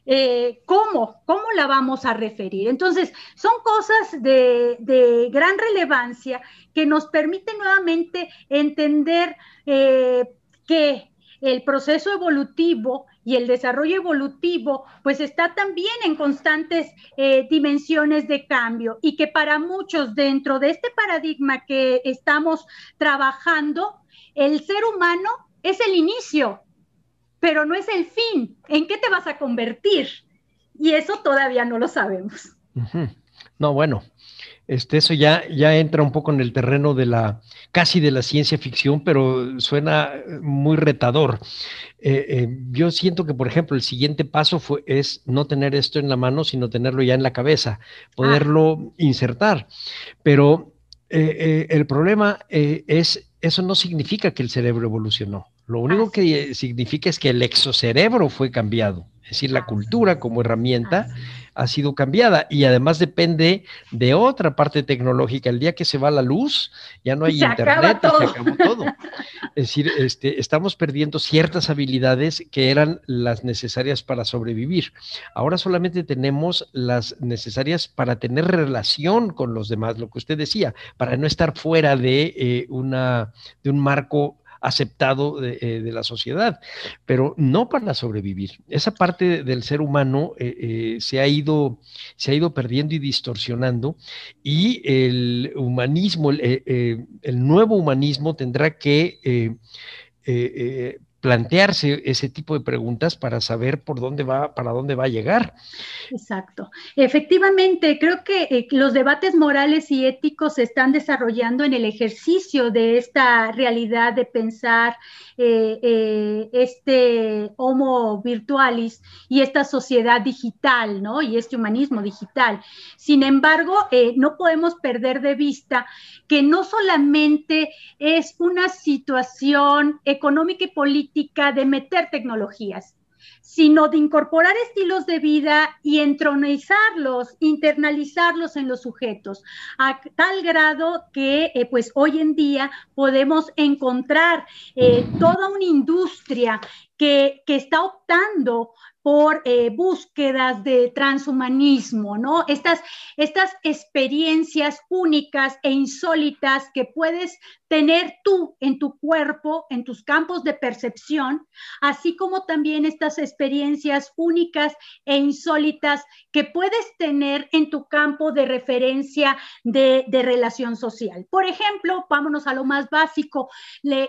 eh, cómo, cómo la vamos a referir. Entonces, son cosas de, gran relevancia que nos permiten nuevamente entender eh, que el proceso evolutivo y el desarrollo evolutivo, pues está también en constantes eh, dimensiones de cambio y que para muchos dentro de este paradigma que estamos trabajando, el ser humano es el inicio pero no es el fin. ¿En qué te vas a convertir? Y eso todavía no lo sabemos. No, bueno, este, eso ya, ya entra un poco en el terreno de la, casi de la ciencia ficción, pero suena eh, muy retador. Eh, eh, yo siento que, por ejemplo, el siguiente paso fue, es no tener esto en la mano, sino tenerlo ya en la cabeza, poderlo ah. insertar. Pero el problema es, eso no significa que el cerebro evolucionó. Lo único que eh, significa es que el exocerebro fue cambiado, es decir, la cultura como herramienta ha sido cambiada y además depende de otra parte tecnológica. El día que se va la luz, ya no hay internet, se acabó todo. Es decir, este, estamos perdiendo ciertas habilidades que eran las necesarias para sobrevivir. Ahora solamente tenemos las necesarias para tener relación con los demás, lo que usted decía, para no estar fuera de, eh, una, de un marco aceptado eh, de, la sociedad, pero no para sobrevivir. Esa parte del ser humano eh, eh, se, ha ido, se ha ido perdiendo y distorsionando y el humanismo, el, nuevo humanismo tendrá que plantearse ese tipo de preguntas para saber por dónde va, para dónde va a llegar. Exacto. Efectivamente, creo que eh, los debates morales y éticos se están desarrollando en el ejercicio de esta realidad de pensar eh, eh, este homo virtualis y esta sociedad digital, ¿no? Y este humanismo digital. Sin embargo, no podemos perder de vista que no solamente es una situación económica y política, de meter tecnologías, sino de incorporar estilos de vida y entronizarlos, internalizarlos en los sujetos, a tal grado que eh, pues hoy en día podemos encontrar eh, toda una industria que, que, está optando por eh, búsquedas de transhumanismo, ¿no? Estas, estas experiencias únicas e insólitas que puedes tener tú en tu cuerpo, en tus campos de percepción, así como también estas experiencias únicas e insólitas que puedes tener en tu campo de referencia de, relación social. Por ejemplo, vámonos a lo más básico,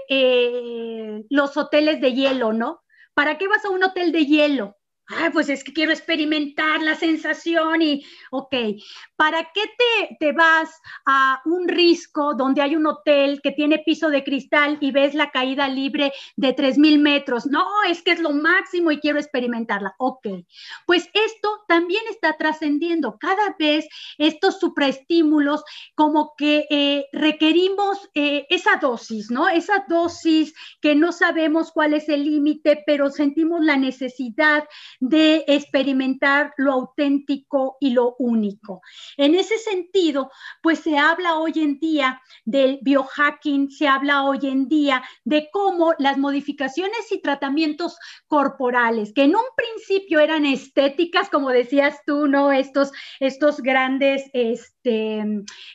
eh, los hoteles de hielo, ¿no? ¿Para qué vas a un hotel de hielo? Ay, pues es que quiero experimentar la sensación y, ok, ¿para qué te, vas a un risco donde hay un hotel que tiene piso de cristal y ves la caída libre de 3.000 metros? No, es que es lo máximo y quiero experimentarla. Ok, pues esto también está trascendiendo. Cada vez estos supraestímulos como que eh, requerimos eh, esa dosis, ¿no? Esa dosis que no sabemos cuál es el límite, pero sentimos la necesidad de experimentar lo auténtico y lo único. En ese sentido, pues se habla hoy en día del biohacking, se habla hoy en día de cómo las modificaciones y tratamientos corporales, que en un principio eran estéticas, como decías tú, ¿no? Estos, estos grandes este,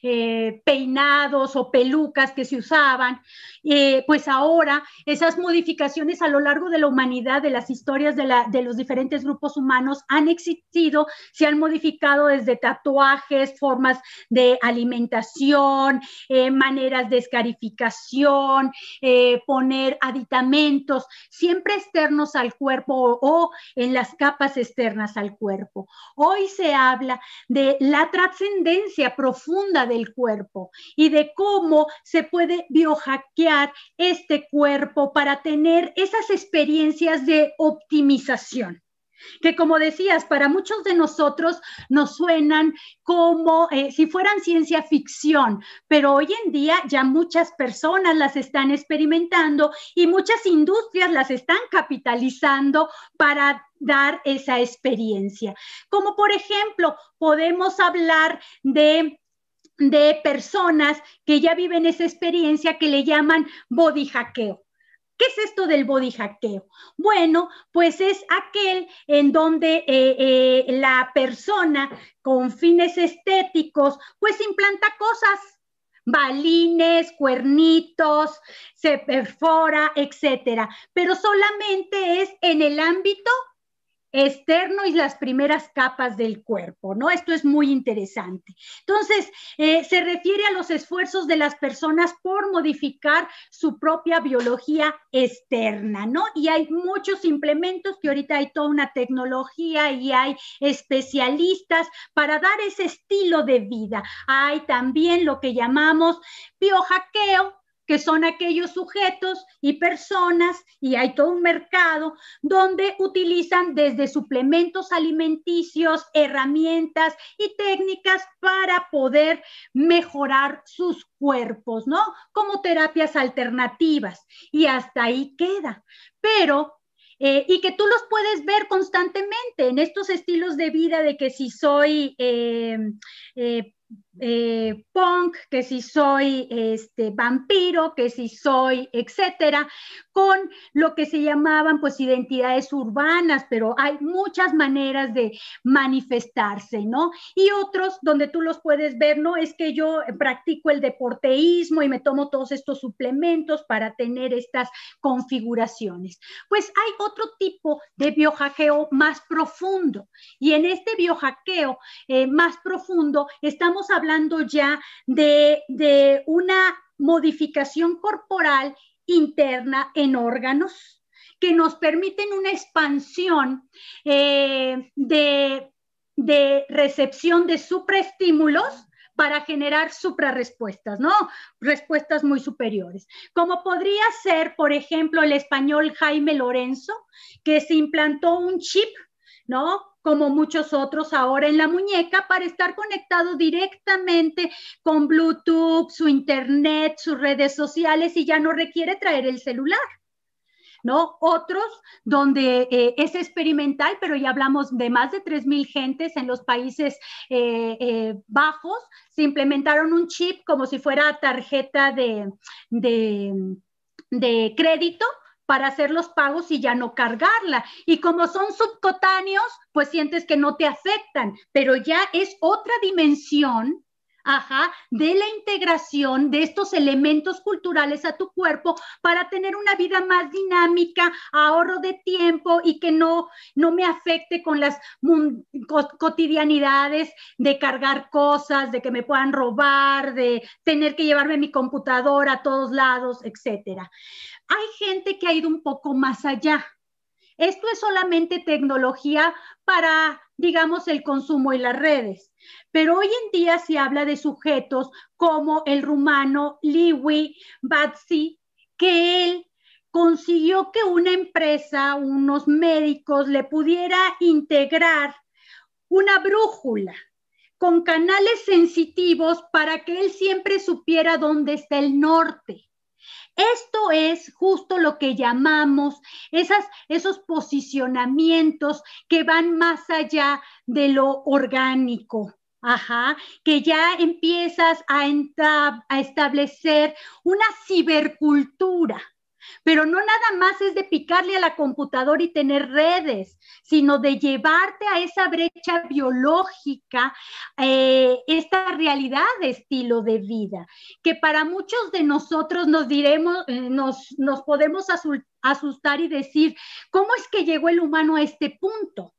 eh, peinados o pelucas que se usaban, eh, pues ahora esas modificaciones a lo largo de la humanidad, de las historias la, de los diferentes grupos humanos han existido, se han modificado desde tatuajes, formas de alimentación, eh, maneras de escarificación, eh, poner aditamentos, siempre externos al cuerpo o, o en las capas externas al cuerpo. Hoy se habla de la trascendencia profunda del cuerpo y de cómo se puede biohackear este cuerpo para tener esas experiencias de optimización que como decías, para muchos de nosotros nos suenan como eh, si fueran ciencia ficción, pero hoy en día ya muchas personas las están experimentando y muchas industrias las están capitalizando para dar esa experiencia. Como por ejemplo, podemos hablar de de personas que ya viven esa experiencia que le llaman body hackeo. ¿Qué es esto del body hackeo? Bueno, pues es aquel en donde eh, eh, la persona con fines estéticos pues implanta cosas, balines, cuernitos, se perfora, etcétera, pero solamente es en el ámbito externo y las primeras capas del cuerpo, ¿no? Esto es muy interesante. Entonces, eh, se refiere a los esfuerzos de las personas por modificar su propia biología externa, ¿no? Y hay muchos implementos que ahorita hay toda una tecnología y hay especialistas para dar ese estilo de vida. Hay también lo que llamamos biohackeo, que son aquellos sujetos y personas, y hay todo un mercado, donde utilizan desde suplementos alimenticios, herramientas y técnicas para poder mejorar sus cuerpos, ¿no? Como terapias alternativas. Y hasta ahí queda. Pero eh, y que tú los puedes ver constantemente en estos estilos de vida de que si soy eh, eh, eh, punk, que si soy este, vampiro, que si soy, etcétera, con lo que se llamaban pues identidades urbanas, pero hay muchas maneras de manifestarse, ¿no? Y otros donde tú los puedes ver, ¿no? Es que yo practico el deporteísmo y me tomo todos estos suplementos para tener estas configuraciones. Pues hay otro tipo de biohackeo más profundo y en este biohackeo eh, más profundo estamos hablando ya de, una modificación corporal interna en órganos que nos permiten una expansión eh, de, de recepción de supraestímulos para generar suprarrespuestas, ¿no? Respuestas muy superiores. Como podría ser, por ejemplo, el español Jaime Lorenzo, que se implantó un chip, ¿no? como muchos otros ahora en la muñeca, para estar conectado directamente con Bluetooth, su internet, sus redes sociales y ya no requiere traer el celular. ¿no? Otros donde eh, es experimental, pero ya hablamos de más de 3.000 gentes en los Países eh, eh, Bajos, se implementaron un chip como si fuera tarjeta de, de crédito para hacer los pagos y ya no cargarla. Y como son subcutáneos pues sientes que no te afectan, pero ya es otra dimensión de la integración de estos elementos culturales a tu cuerpo para tener una vida más dinámica, ahorro de tiempo y que no, no me afecte con las cotidianidades de cargar cosas, de que me puedan robar, de tener que llevarme mi computadora a todos lados, etcétera. Hay gente que ha ido un poco más allá. Esto es solamente tecnología para, digamos, el consumo y las redes pero hoy en día se habla de sujetos como el rumano Liwi Batsi, que él consiguió que una empresa, unos médicos, le pudiera integrar una brújula con canales sensitivos para que él siempre supiera dónde está el norte. Esto es justo lo que llamamos esos posicionamientos que van más allá de lo orgánico. Ajá, que ya empiezas a, establecer una cibercultura. Pero no nada más es de picarle a la computadora y tener redes, sino de llevarte a esa brecha biológica, eh, esta realidad de estilo de vida, que para muchos de nosotros nos diremos, eh, nos podemos asustar y decir, ¿cómo es que llegó el humano a este punto?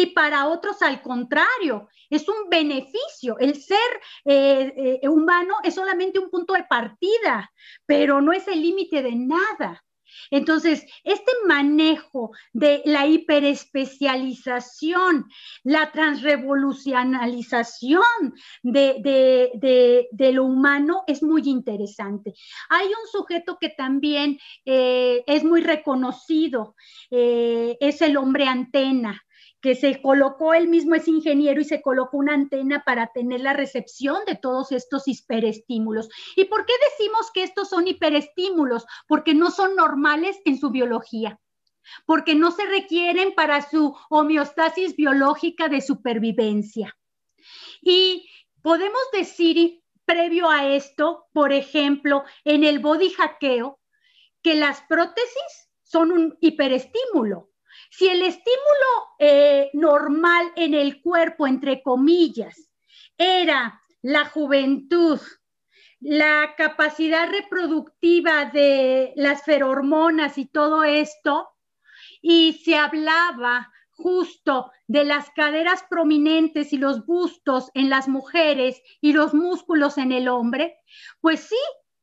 y para otros al contrario, es un beneficio. El ser eh, eh, humano es solamente un punto de partida, pero no es el límite de nada. Entonces, este manejo de la hiperespecialización, la transrevolucionalización de, lo humano es muy interesante. Hay un sujeto que también eh, es muy reconocido, es el hombre antena que se colocó él mismo, es ingeniero, y se colocó una antena para tener la recepción de todos estos hiperestímulos. ¿Y por qué decimos que estos son hiperestímulos? Porque no son normales en su biología porque no se requieren para su homeostasis biológica de supervivencia. Y podemos decir, previo a esto, por ejemplo, en el body hackeo, que las prótesis son un hiperestímulo, si el estímulo eh, normal en el cuerpo, entre comillas, era la juventud, la capacidad reproductiva de las ferormonas y todo esto, y se hablaba justo de las caderas prominentes y los bustos en las mujeres y los músculos en el hombre, pues sí,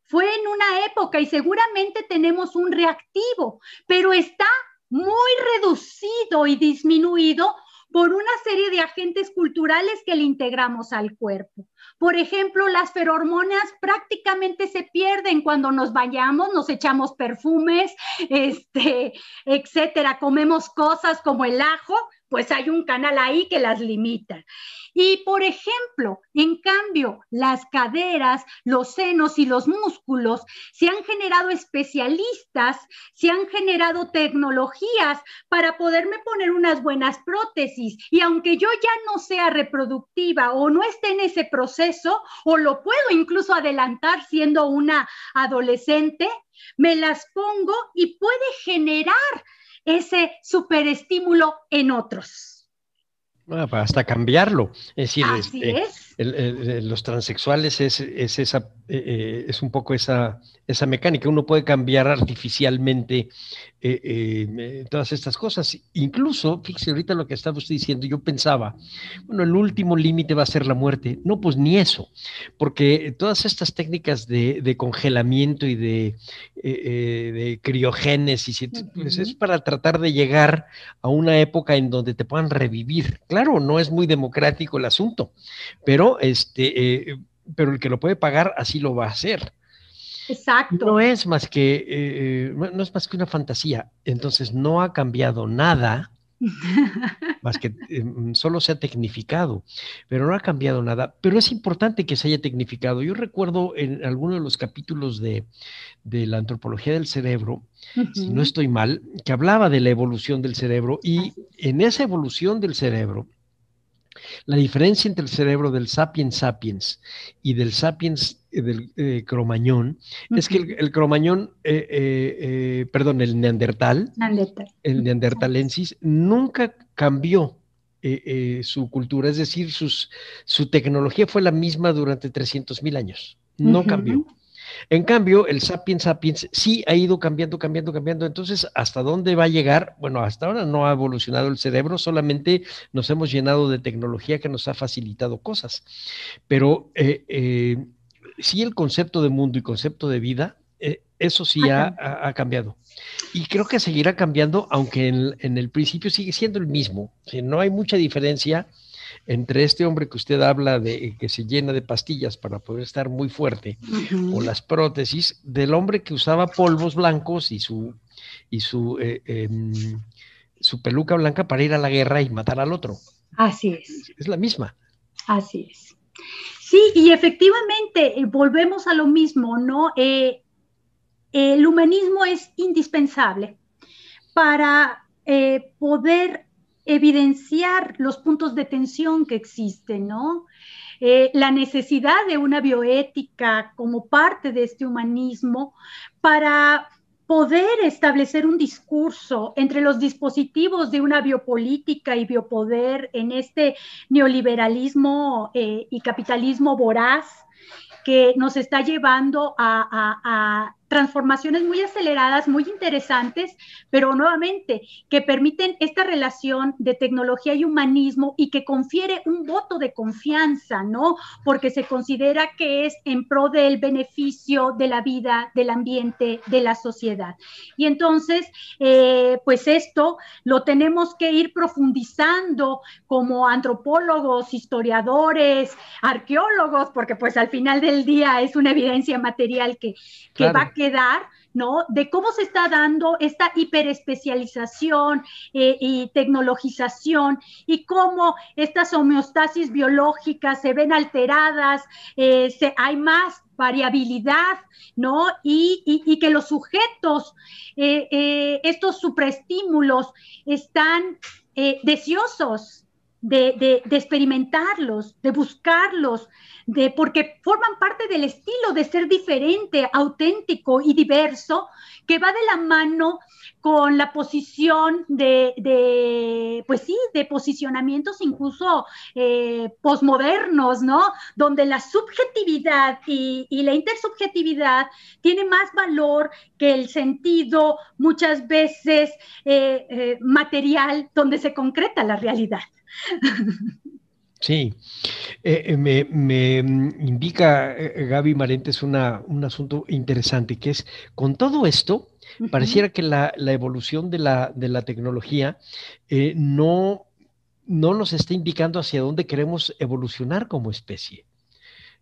fue en una época y seguramente tenemos un reactivo, pero está muy reducido y disminuido por una serie de agentes culturales que le integramos al cuerpo. Por ejemplo, las ferormonas prácticamente se pierden cuando nos bañamos, nos echamos perfumes, *laughs* este, etcétera, comemos cosas como el ajo, pues hay un canal ahí que las limita. Y por ejemplo, en cambio, las caderas, los senos y los músculos, se han generado especialistas, se han generado tecnologías para poderme poner unas buenas prótesis. Y aunque yo ya no sea reproductiva o no esté en ese proceso, o lo puedo incluso adelantar siendo una adolescente, me las pongo y puede generar ese superestímulo en otros. Ah, hasta cambiarlo. Es decir, este, los transexuales es, esa, eh, eh, es un poco esa, esa mecánica. Uno puede cambiar artificialmente eh, todas estas cosas. Incluso, fíjese ahorita lo que estaba usted diciendo, yo pensaba, bueno, el último límite va a ser la muerte. No, pues ni eso, porque todas estas técnicas de, congelamiento y de, de criogénesis, pues, es para tratar de llegar a una época en donde te puedan revivir claro, no es muy democrático el asunto, pero este, eh, pero el que lo puede pagar así lo va a hacer. Exacto. No es más que, eh, eh, no es más que una fantasía. Entonces no ha cambiado nada más que em, solo se ha tecnificado, pero no ha cambiado nada. Pero es importante que se haya tecnificado. Yo recuerdo en alguno de los capítulos de, de la antropología del cerebro, si no estoy mal, que hablaba de la evolución del cerebro y en esa evolución del cerebro la diferencia entre el cerebro del sapiens sapiens y del sapiens eh, del eh, cromañón es que el, cromañón, eh, perdón, el neandertal, el neandertalensis, nunca cambió. su cultura, es decir, su tecnología fue la misma durante 300.000 años, no cambió. En cambio, el Sapiens Sapiens sí ha ido cambiando, cambiando, cambiando. Entonces, ¿hasta dónde va a llegar? Bueno, hasta ahora no ha evolucionado el cerebro, solamente nos hemos llenado de tecnología que nos ha facilitado cosas. Pero eh, eh, sí el concepto de mundo y concepto de vida, eh, eso sí ha, cambiado. Y creo que seguirá cambiando, aunque en, el principio sigue siendo el mismo. no hay mucha diferencia entre este hombre que usted habla de eh, que se llena de pastillas para poder estar muy fuerte o las prótesis del hombre que usaba polvos blancos y su y su eh, em, su peluca blanca para ir a la guerra y matar al otro. Así es. Es la misma. Así es. Sí, y efectivamente eh, volvemos a lo mismo, ¿no? el humanismo es indispensable para poder evidenciar los puntos de tensión que existen, ¿no? Eh, la necesidad de una bioética como parte de este humanismo para poder establecer un discurso entre los dispositivos de una biopolítica y biopoder en este neoliberalismo eh, y capitalismo voraz que nos está llevando a transformaciones muy aceleradas, muy interesantes, pero nuevamente que permiten esta relación de tecnología y humanismo y que confiere un voto de confianza, ¿no? Porque se considera que es en pro del beneficio de la vida, del ambiente, de la sociedad. Y entonces, eh, pues esto lo tenemos que ir profundizando como antropólogos, historiadores, arqueólogos, porque pues al final del día es una evidencia material que, va a dar, ¿no? De cómo se está dando esta hiperespecialización eh, y tecnologización y cómo estas homeostasis biológicas se ven alteradas, eh, se, hay más variabilidad, ¿no? Y, que los sujetos, eh, estos supraestímulos, están deseosos de, experimentarlos, de buscarlos, de, porque forman parte del estilo de ser diferente, auténtico y diverso, que va de la mano con la posición de, pues sí, de posicionamientos incluso eh, posmodernos, ¿no? Donde la subjetividad y, la intersubjetividad tiene más valor que el sentido muchas veces eh, eh, material donde se concreta la realidad. Sí, eh, eh, me, mm, indica eh, Gaby Marentes un asunto interesante, que es, con todo esto, pareciera que la, evolución de la, tecnología no, no nos está indicando hacia dónde queremos evolucionar como especie.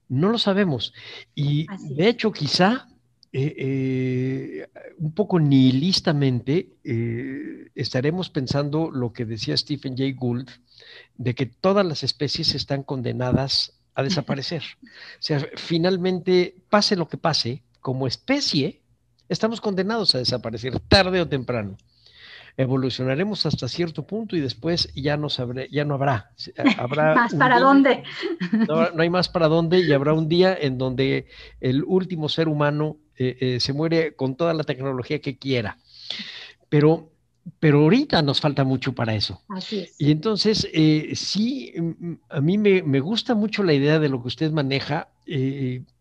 No lo sabemos. Y de hecho, quizá eh, eh, un poco nihilistamente eh, estaremos pensando lo que decía Stephen Jay Gould, de que todas las especies están condenadas a desaparecer. *laughs* o sea, finalmente, pase lo que pase, como especie, estamos condenados a desaparecer tarde o temprano. Evolucionaremos hasta cierto punto y después ya no, sabré, ya no habrá. *laughs* habrá ¿Más para dónde? *laughs* No, no hay más para dónde y habrá un día en donde el último ser humano eh, eh, se muere con toda la tecnología que quiera. Pero, pero ahorita nos falta mucho para eso. Y entonces, eh, sí, a mí me, me, gusta mucho la idea de lo que usted maneja.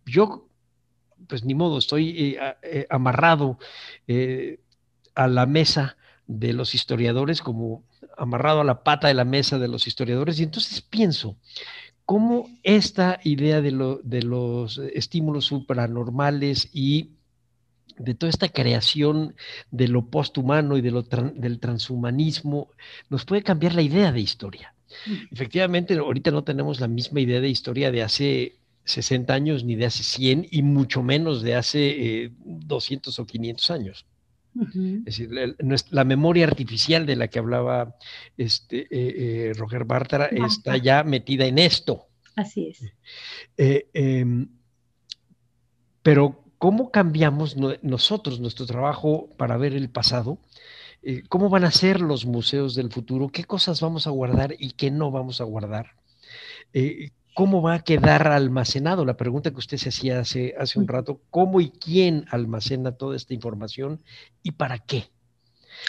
yo, pues ni modo, estoy amarrado a la mesa de los historiadores como amarrado a la pata de la mesa de los historiadores y entonces pienso, cómo esta idea de, los estímulos supranormales y de toda esta creación de lo posthumano y de lo del transhumanismo nos puede cambiar la idea de historia. Mm. Efectivamente, ahorita no tenemos la misma idea de historia de hace 60 años ni de hace 100 y mucho menos de hace 200 eh, o 500 años. Es decir, la, memoria artificial de la que hablaba este, eh, eh, Roger Bártara está ya metida en esto. Así es. Eh, em, pero, ¿cómo cambiamos nosotros nuestro trabajo para ver el pasado? ¿Cómo van a ser los museos del futuro? ¿Qué cosas vamos a guardar y qué no vamos a guardar? ¿cómo va a quedar almacenado? La pregunta que usted se hacía hace, hace un rato, ¿cómo y quién almacena toda esta información y para qué?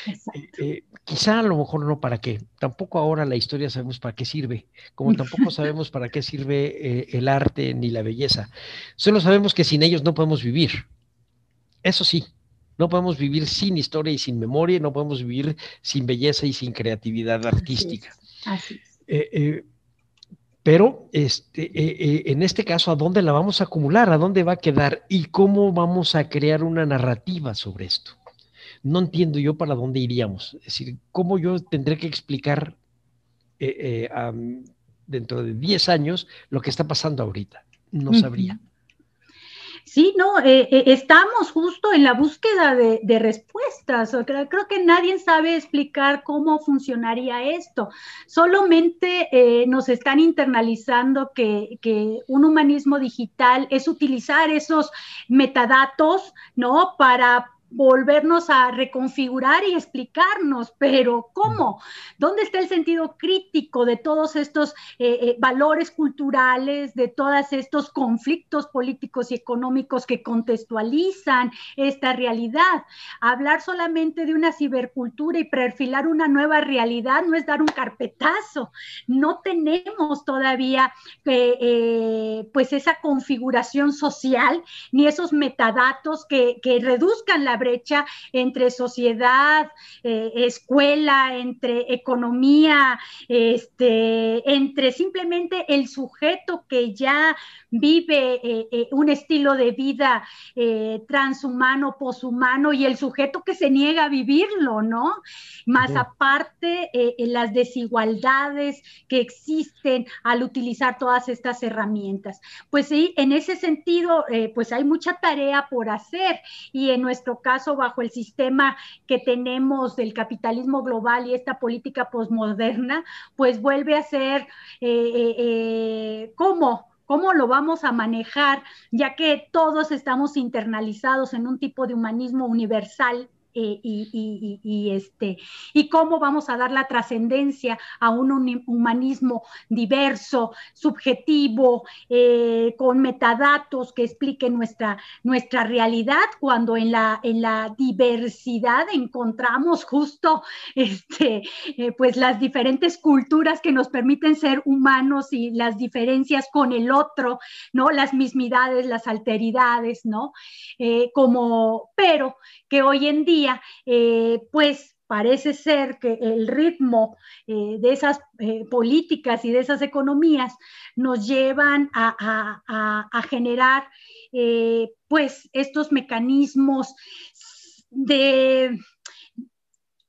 Eh, eh, quizá a lo mejor no para qué. Tampoco ahora la historia sabemos para qué sirve, como tampoco *laughs* sabemos para qué sirve eh, el arte ni la belleza. Solo sabemos que sin ellos no podemos vivir. Eso sí, no podemos vivir sin historia y sin memoria, no podemos vivir sin belleza y sin creatividad artística. Así pero este, eh, eh, en este caso, ¿a dónde la vamos a acumular? ¿A dónde va a quedar? ¿Y cómo vamos a crear una narrativa sobre esto? No entiendo yo para dónde iríamos. Es decir, ¿cómo yo tendré que explicar eh, dentro de 10 años lo que está pasando ahorita? No sabría. Sí, no, eh, eh, estamos justo en la búsqueda de, respuestas. Creo, que nadie sabe explicar cómo funcionaría esto. Solamente eh, nos están internalizando que, que, un humanismo digital es utilizar esos metadatos, ¿no? Para volvernos a reconfigurar y explicarnos, pero ¿cómo? ¿Dónde está el sentido crítico de todos estos eh, eh, valores culturales, de todos estos conflictos políticos y económicos que contextualizan esta realidad? Hablar solamente de una cibercultura y perfilar una nueva realidad no es dar un carpetazo. No tenemos todavía eh, pues esa configuración social ni esos metadatos que reduzcan la entre sociedad, eh, escuela, entre economía, este, entre simplemente el sujeto que ya vive eh, eh, un estilo de vida transhumano, poshumano y el sujeto que se niega a vivirlo, ¿no? Más aparte las desigualdades que existen al utilizar todas estas herramientas. Pues sí, en ese sentido, pues hay mucha tarea por hacer y en nuestro caso, bajo el sistema que tenemos del capitalismo global y esta política posmoderna, pues vuelve a ser eh, eh, eh, cómo cómo lo vamos a manejar, ya que todos estamos internalizados en un tipo de humanismo universal eh, y, este, y cómo vamos a dar la trascendencia a un humanismo diverso, subjetivo, eh, con metadatos que expliquen nuestra, nuestra realidad, cuando en la, en la diversidad encontramos justo *laughs* este, eh, pues las diferentes culturas que nos permiten ser humanos y las diferencias con el otro, ¿no? Las mismidades, las alteridades, ¿no? como, pero que hoy en día eh, pues parece ser que el ritmo eh, de esas eh, políticas y de esas economías nos llevan a, generar pues estos mecanismos de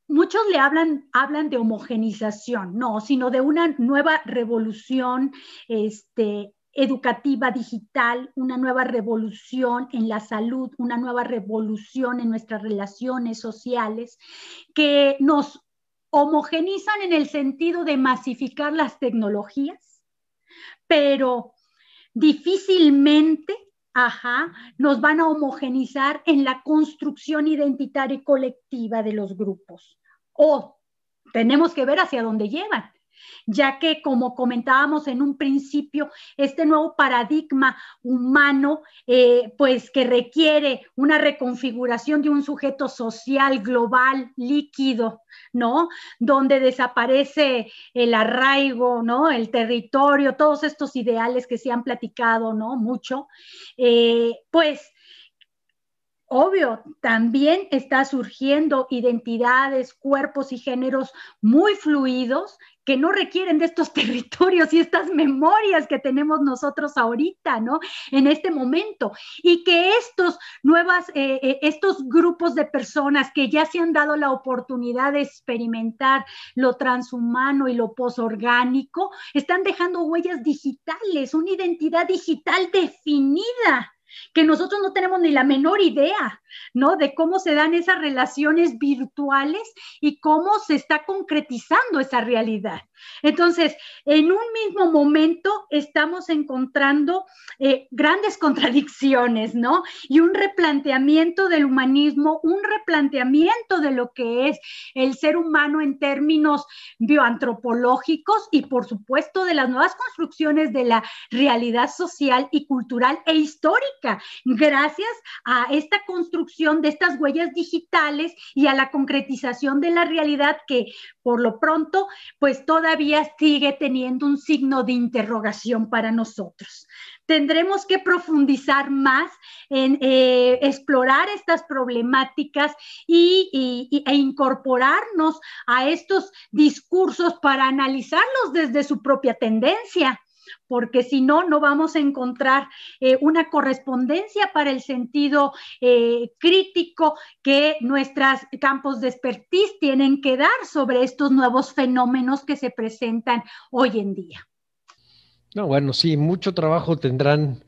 muchos le hablan, hablan de homogenización, no, sino de una nueva revolución este, educativa digital, una nueva revolución en la salud, una nueva revolución en nuestras relaciones sociales, que nos homogenizan en el sentido de masificar las tecnologías, pero difícilmente ajá, nos van a homogenizar en la construcción identitaria y colectiva de los grupos. O tenemos que ver hacia dónde llevan ya que como comentábamos en un principio, este nuevo paradigma humano, eh, pues que requiere una reconfiguración de un sujeto social, global, líquido, ¿no? Donde desaparece el arraigo, ¿no? El territorio, todos estos ideales que se han platicado, ¿no? Mucho, eh, pues obvio, también está surgiendo identidades, cuerpos y géneros muy fluidos que no requieren de estos *laughs* territorios y estas memorias que tenemos nosotros ahorita, ¿no? En este momento. Y que estos nuevas, eh, eh, estos grupos de personas que ya se han dado la oportunidad de experimentar lo transhumano y lo posorgánico, están dejando huellas digitales, una identidad digital definida que nosotros no tenemos ni la menor idea, ¿no? De cómo se dan esas relaciones virtuales y cómo se está concretizando esa realidad. Entonces, en un mismo momento estamos encontrando eh, grandes *laughs* contradicciones, ¿no? Y un replanteamiento del humanismo, un replanteamiento de lo que es el ser humano en términos bioantropológicos y, por supuesto, de las nuevas construcciones de la realidad social y cultural e histórica, gracias a esta construcción de estas huellas digitales y a la concretización de la realidad que, por lo pronto, pues toda todavía sigue teniendo un signo de interrogación para nosotros. Tendremos que profundizar más en eh, explorar estas problemáticas y, e incorporarnos a estos discursos para analizarlos desde su propia tendencia porque si no, no vamos a encontrar eh, una correspondencia para el sentido eh, crítico que nuestros campos de expertise tienen que dar sobre estos nuevos fenómenos que se presentan hoy en día. bueno, sí, mucho trabajo tendrán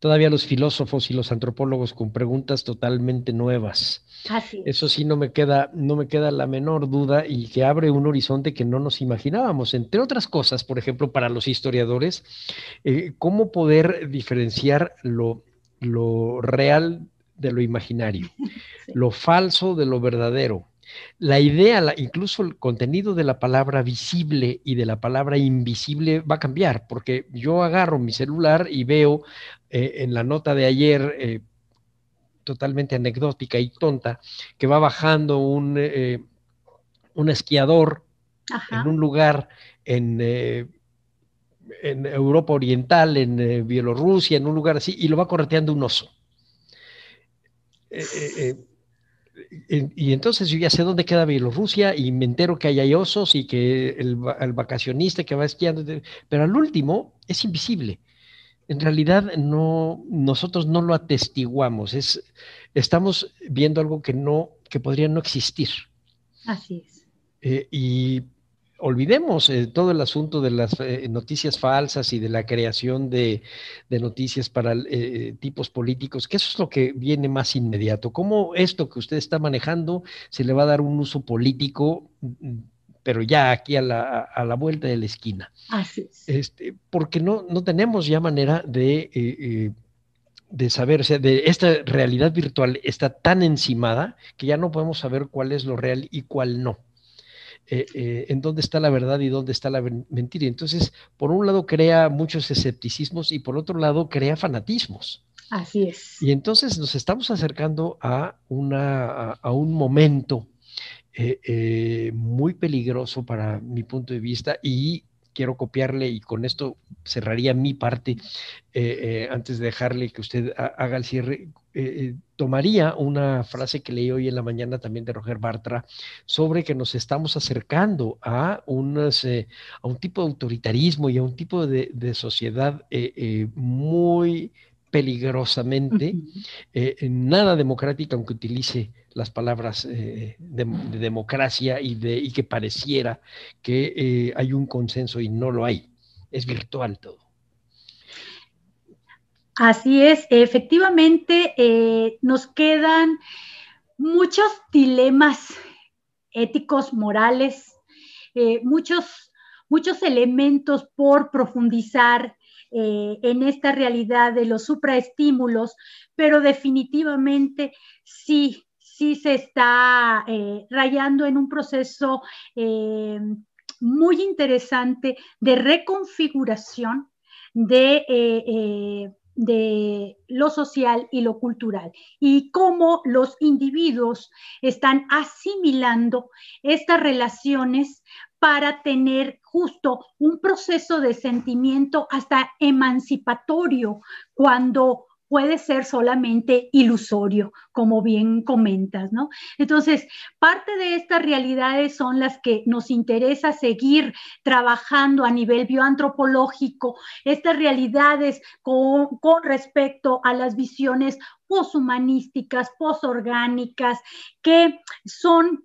todavía los filósofos y los antropólogos con preguntas totalmente nuevas. Eso sí no me queda no me queda la menor duda y que abre un horizonte que no nos imaginábamos. Entre otras cosas, por ejemplo, para los historiadores, eh, cómo poder diferenciar lo, lo real de lo imaginario, *laughs* lo falso de lo verdadero. La idea, incluso el contenido de la palabra visible y de la palabra invisible va a cambiar, porque yo agarro mi celular y veo eh, en la nota de ayer, eh, totalmente anecdótica y tonta, que va bajando un, eh, esquiador en un lugar en Europa Oriental, en Bielorrusia, en un lugar así, y lo va correteando un oso. y entonces yo ya sé dónde queda Bielorrusia y me entero que ahí hay osos y que el vacacionista que va esquiando, pero al último es invisible en realidad no, nosotros no lo atestiguamos, es, estamos viendo algo que, no, que podría no existir. Así es. Eh, y olvidemos eh, todo el asunto de las eh, noticias falsas y de la creación de, noticias para tipos políticos, que eso es lo que viene más inmediato. ¿Cómo esto que usted está manejando se le va a dar un uso político mm, pero ya aquí a la, vuelta de la esquina. Así es. Este, porque no, no tenemos ya manera de, eh, eh, de saber, o de esta realidad virtual está tan encimada que ya no podemos saber cuál es lo real y cuál no. Eh, en dónde está la verdad y dónde está la mentira. Entonces, por un lado crea muchos escepticismos y por otro lado crea fanatismos. Así es. Y entonces nos estamos acercando a, una, a un momento eh, eh, muy peligroso para mi punto de vista y quiero copiarle y con esto cerraría mi parte eh, antes de dejarle que usted haga el cierre. tomaría una frase que leí hoy en la mañana también de Roger Bartra sobre que nos estamos acercando a, a un tipo de autoritarismo y a un tipo de sociedad muy peligrosamente, eh, nada democrática, aunque utilice las palabras eh, de, democracia y, de, que pareciera que eh, hay un consenso y no lo hay. Es virtual todo. Así es, efectivamente nos quedan muchos dilemas éticos, morales, muchos, muchos elementos por profundizar eh, en esta realidad de los supraestímulos, pero definitivamente sí, sí se está eh, rayando en un proceso eh, muy interesante de reconfiguración de de lo social y lo cultural y cómo los individuos están asimilando estas relaciones para tener justo un proceso de sentimiento hasta emancipatorio cuando puede ser solamente ilusorio, como bien comentas, ¿no? Entonces, parte de estas realidades son las que nos interesa seguir trabajando a nivel bioantropológico, estas realidades con, con respecto a las visiones poshumanísticas, posorgánicas, que son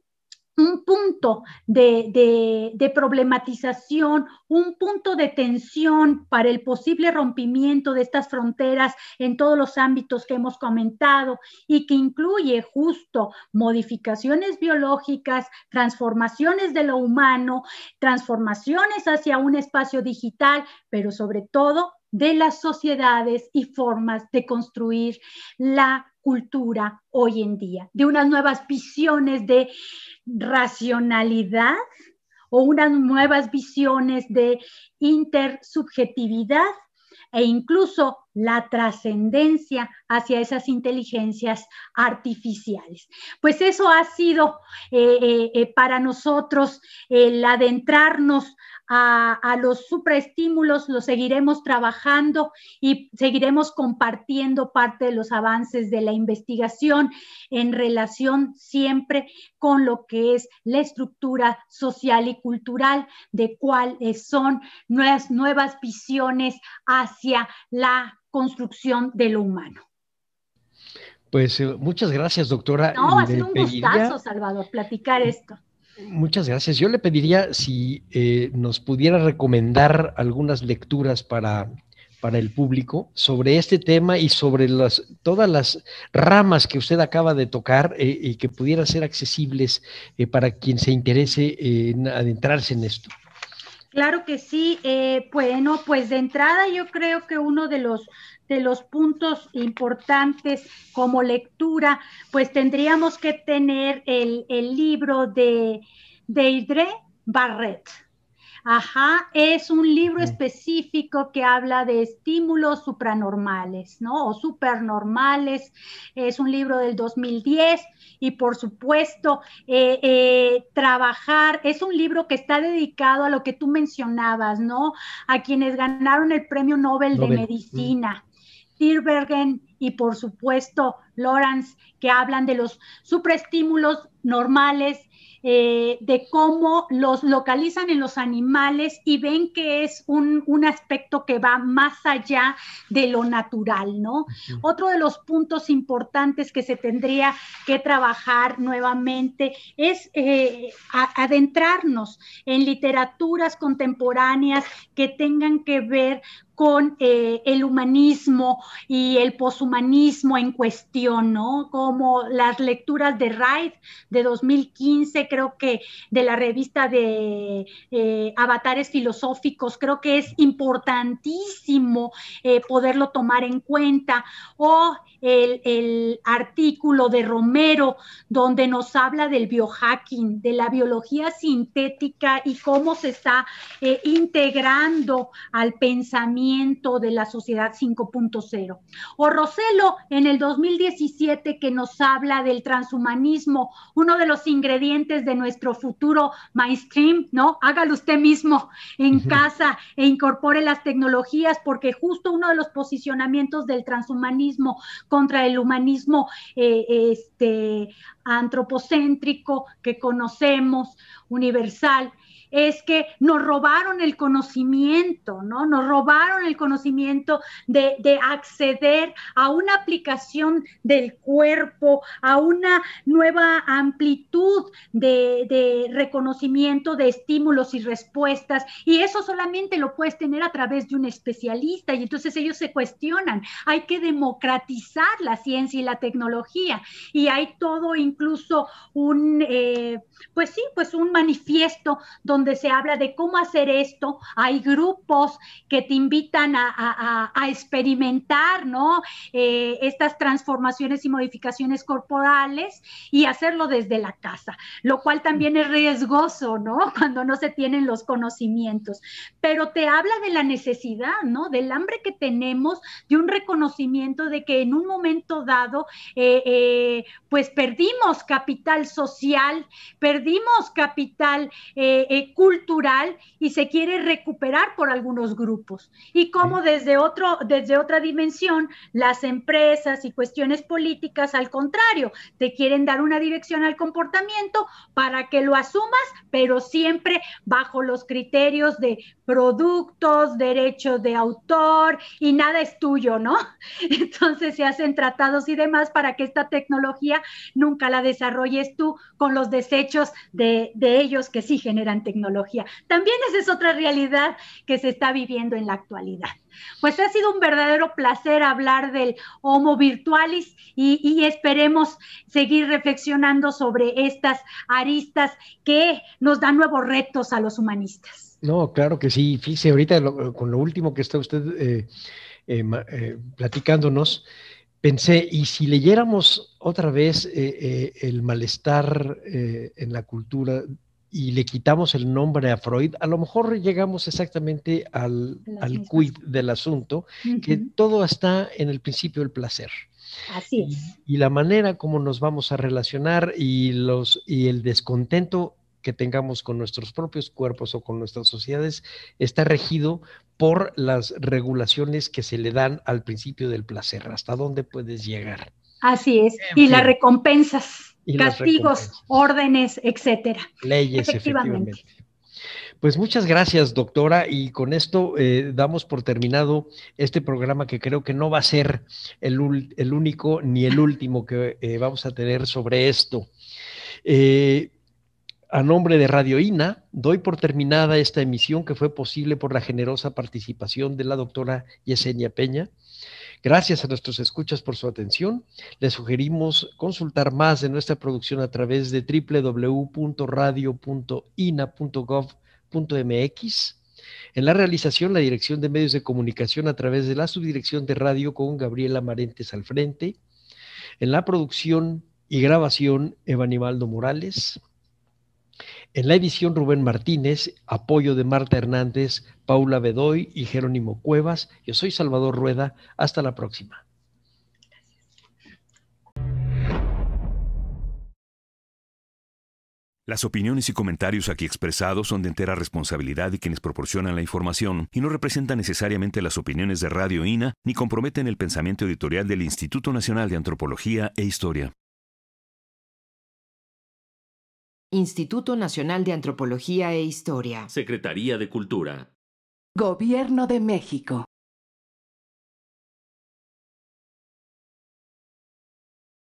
un punto de, problematización, un punto de tensión para el posible rompimiento de estas fronteras en todos los ámbitos que hemos comentado y que incluye justo modificaciones biológicas, transformaciones de lo humano, transformaciones hacia un espacio digital, pero sobre todo de las sociedades y formas de construir la cultura hoy en día, de unas nuevas visiones de racionalidad o unas nuevas visiones de intersubjetividad e incluso la trascendencia hacia esas inteligencias artificiales. Pues eso ha sido eh, eh, eh, para nosotros el adentrarnos a, los supraestímulos, los seguiremos trabajando y seguiremos compartiendo parte de los avances de la investigación en relación siempre con lo que es la estructura social y cultural, de cuáles son nuevas, nuevas visiones hacia la construcción de lo humano. Pues eh, muchas gracias, doctora. No, ha un gustazo, Salvador, platicar esto. Muchas gracias. Yo le pediría si eh, nos pudiera recomendar algunas lecturas para, para el público sobre este tema y sobre las, todas las ramas que usted acaba de tocar eh, y que pudieran ser accesibles eh, para quien se interese en adentrarse en esto. Claro que sí. bueno, pues de entrada yo creo que uno de los de los puntos importantes como lectura, pues tendríamos que tener el, libro de, de Idre Barrett. Ajá, es un libro específico que habla de estímulos supranormales, ¿no? O supernormales. Es un libro del 2010 y por supuesto, eh, eh, trabajar, es un libro que está dedicado a lo que tú mencionabas, ¿no? A quienes ganaron el premio Nobel. de mm. Medicina. Tierbergen y por supuesto Lawrence, que hablan de los supraestímulos normales, eh, de cómo los localizan en los animales y ven que es un, aspecto que va más allá de lo natural, ¿no? Otro de los puntos importantes que se tendría que trabajar nuevamente es eh, adentrarnos en literaturas contemporáneas que tengan que ver con eh, el humanismo y el poshumanismo en cuestión, ¿no? Como las lecturas de Wright de 2015, creo que de la revista de eh, Avatares Filosóficos, creo que es importantísimo eh, poderlo tomar en cuenta, o el, artículo de Romero, donde nos habla del biohacking, de la biología sintética y cómo se está eh, integrando al pensamiento de la sociedad 5.0. O Roselo en el 2017 que nos habla del transhumanismo, uno de los ingredientes de nuestro futuro mainstream, ¿no? Hágalo usted mismo en casa e incorpore las tecnologías porque justo uno de los posicionamientos del transhumanismo contra el humanismo eh, este, antropocéntrico que conocemos, universal es que nos robaron el conocimiento, ¿no? Nos robaron el conocimiento de, acceder a una aplicación del cuerpo, a una nueva amplitud de, reconocimiento de estímulos y respuestas. Y eso solamente lo puedes tener a través de un especialista. Y entonces ellos se cuestionan. Hay que democratizar la ciencia y la tecnología. Y hay todo incluso un, eh, pues sí, pues un manifiesto donde donde se habla de cómo hacer esto, hay grupos que te invitan a, experimentar, ¿no? Eh, estas transformaciones y modificaciones corporales y hacerlo desde la casa, lo cual también es riesgoso, ¿no? *laughs* Cuando no se tienen los conocimientos. Pero te habla de la necesidad, ¿no? Del hambre que tenemos, de un reconocimiento de que en un momento dado, eh, eh, pues perdimos capital social, perdimos capital eh, cultural y se quiere recuperar por algunos grupos. Y como desde, otro, desde otra dimensión las empresas y cuestiones políticas, al contrario, te quieren dar una dirección al comportamiento para que lo asumas, pero siempre bajo los criterios de productos, derechos de autor y nada es tuyo, ¿no? *laughs* Entonces se hacen tratados y demás para que esta tecnología nunca la desarrolles tú con los desechos de, de ellos que sí generan tecnología tecnología. También esa es otra realidad que se está viviendo en la actualidad. Pues ha sido un verdadero placer hablar del Homo Virtualis y, esperemos seguir reflexionando sobre estas aristas que nos dan nuevos retos a los humanistas. No, claro que sí. Fíjese, ahorita con lo último que está usted eh, eh, eh, platicándonos, pensé, y si leyéramos otra vez el malestar en la cultura y le quitamos el nombre a Freud, a lo mejor llegamos exactamente al, al quid del asunto, que todo está en el principio del placer. Así es. Y, la manera como nos vamos a relacionar y, los, y el descontento que tengamos con nuestros propios cuerpos o con nuestras sociedades está regido por las regulaciones que se le dan al principio del placer, hasta dónde puedes llegar. Así es, y pues las recompensas castigos, órdenes, etcétera. Leyes, efectivamente. Pues muchas gracias, doctora, y con esto eh, damos por terminado este programa que creo que no va a ser el, único ni el último que eh, vamos a tener sobre esto. Eh, a nombre de Radio INA, doy por terminada esta emisión que fue posible por la generosa participación de la doctora Yesenia Peña, Gracias a nuestros escuchas por su atención. Les sugerimos consultar más de nuestra producción a través de www.radio.ina.gov.mx. En la realización, la Dirección de Medios de Comunicación a través de la Subdirección de Radio con Gabriela Marentes al frente. En la producción y grabación, Evanibaldo Morales. En la edición Rubén Martínez, apoyo de Marta Hernández, Paula Bedoy y Jerónimo Cuevas. Yo soy Salvador Rueda. Hasta la próxima. Las opiniones y comentarios aquí expresados son de entera responsabilidad de quienes proporcionan la información y no representan necesariamente las opiniones de Radio INA ni comprometen el pensamiento editorial del Instituto Nacional de Antropología e Historia. Instituto Nacional de Antropología e Historia. Secretaría de Cultura. Gobierno de México.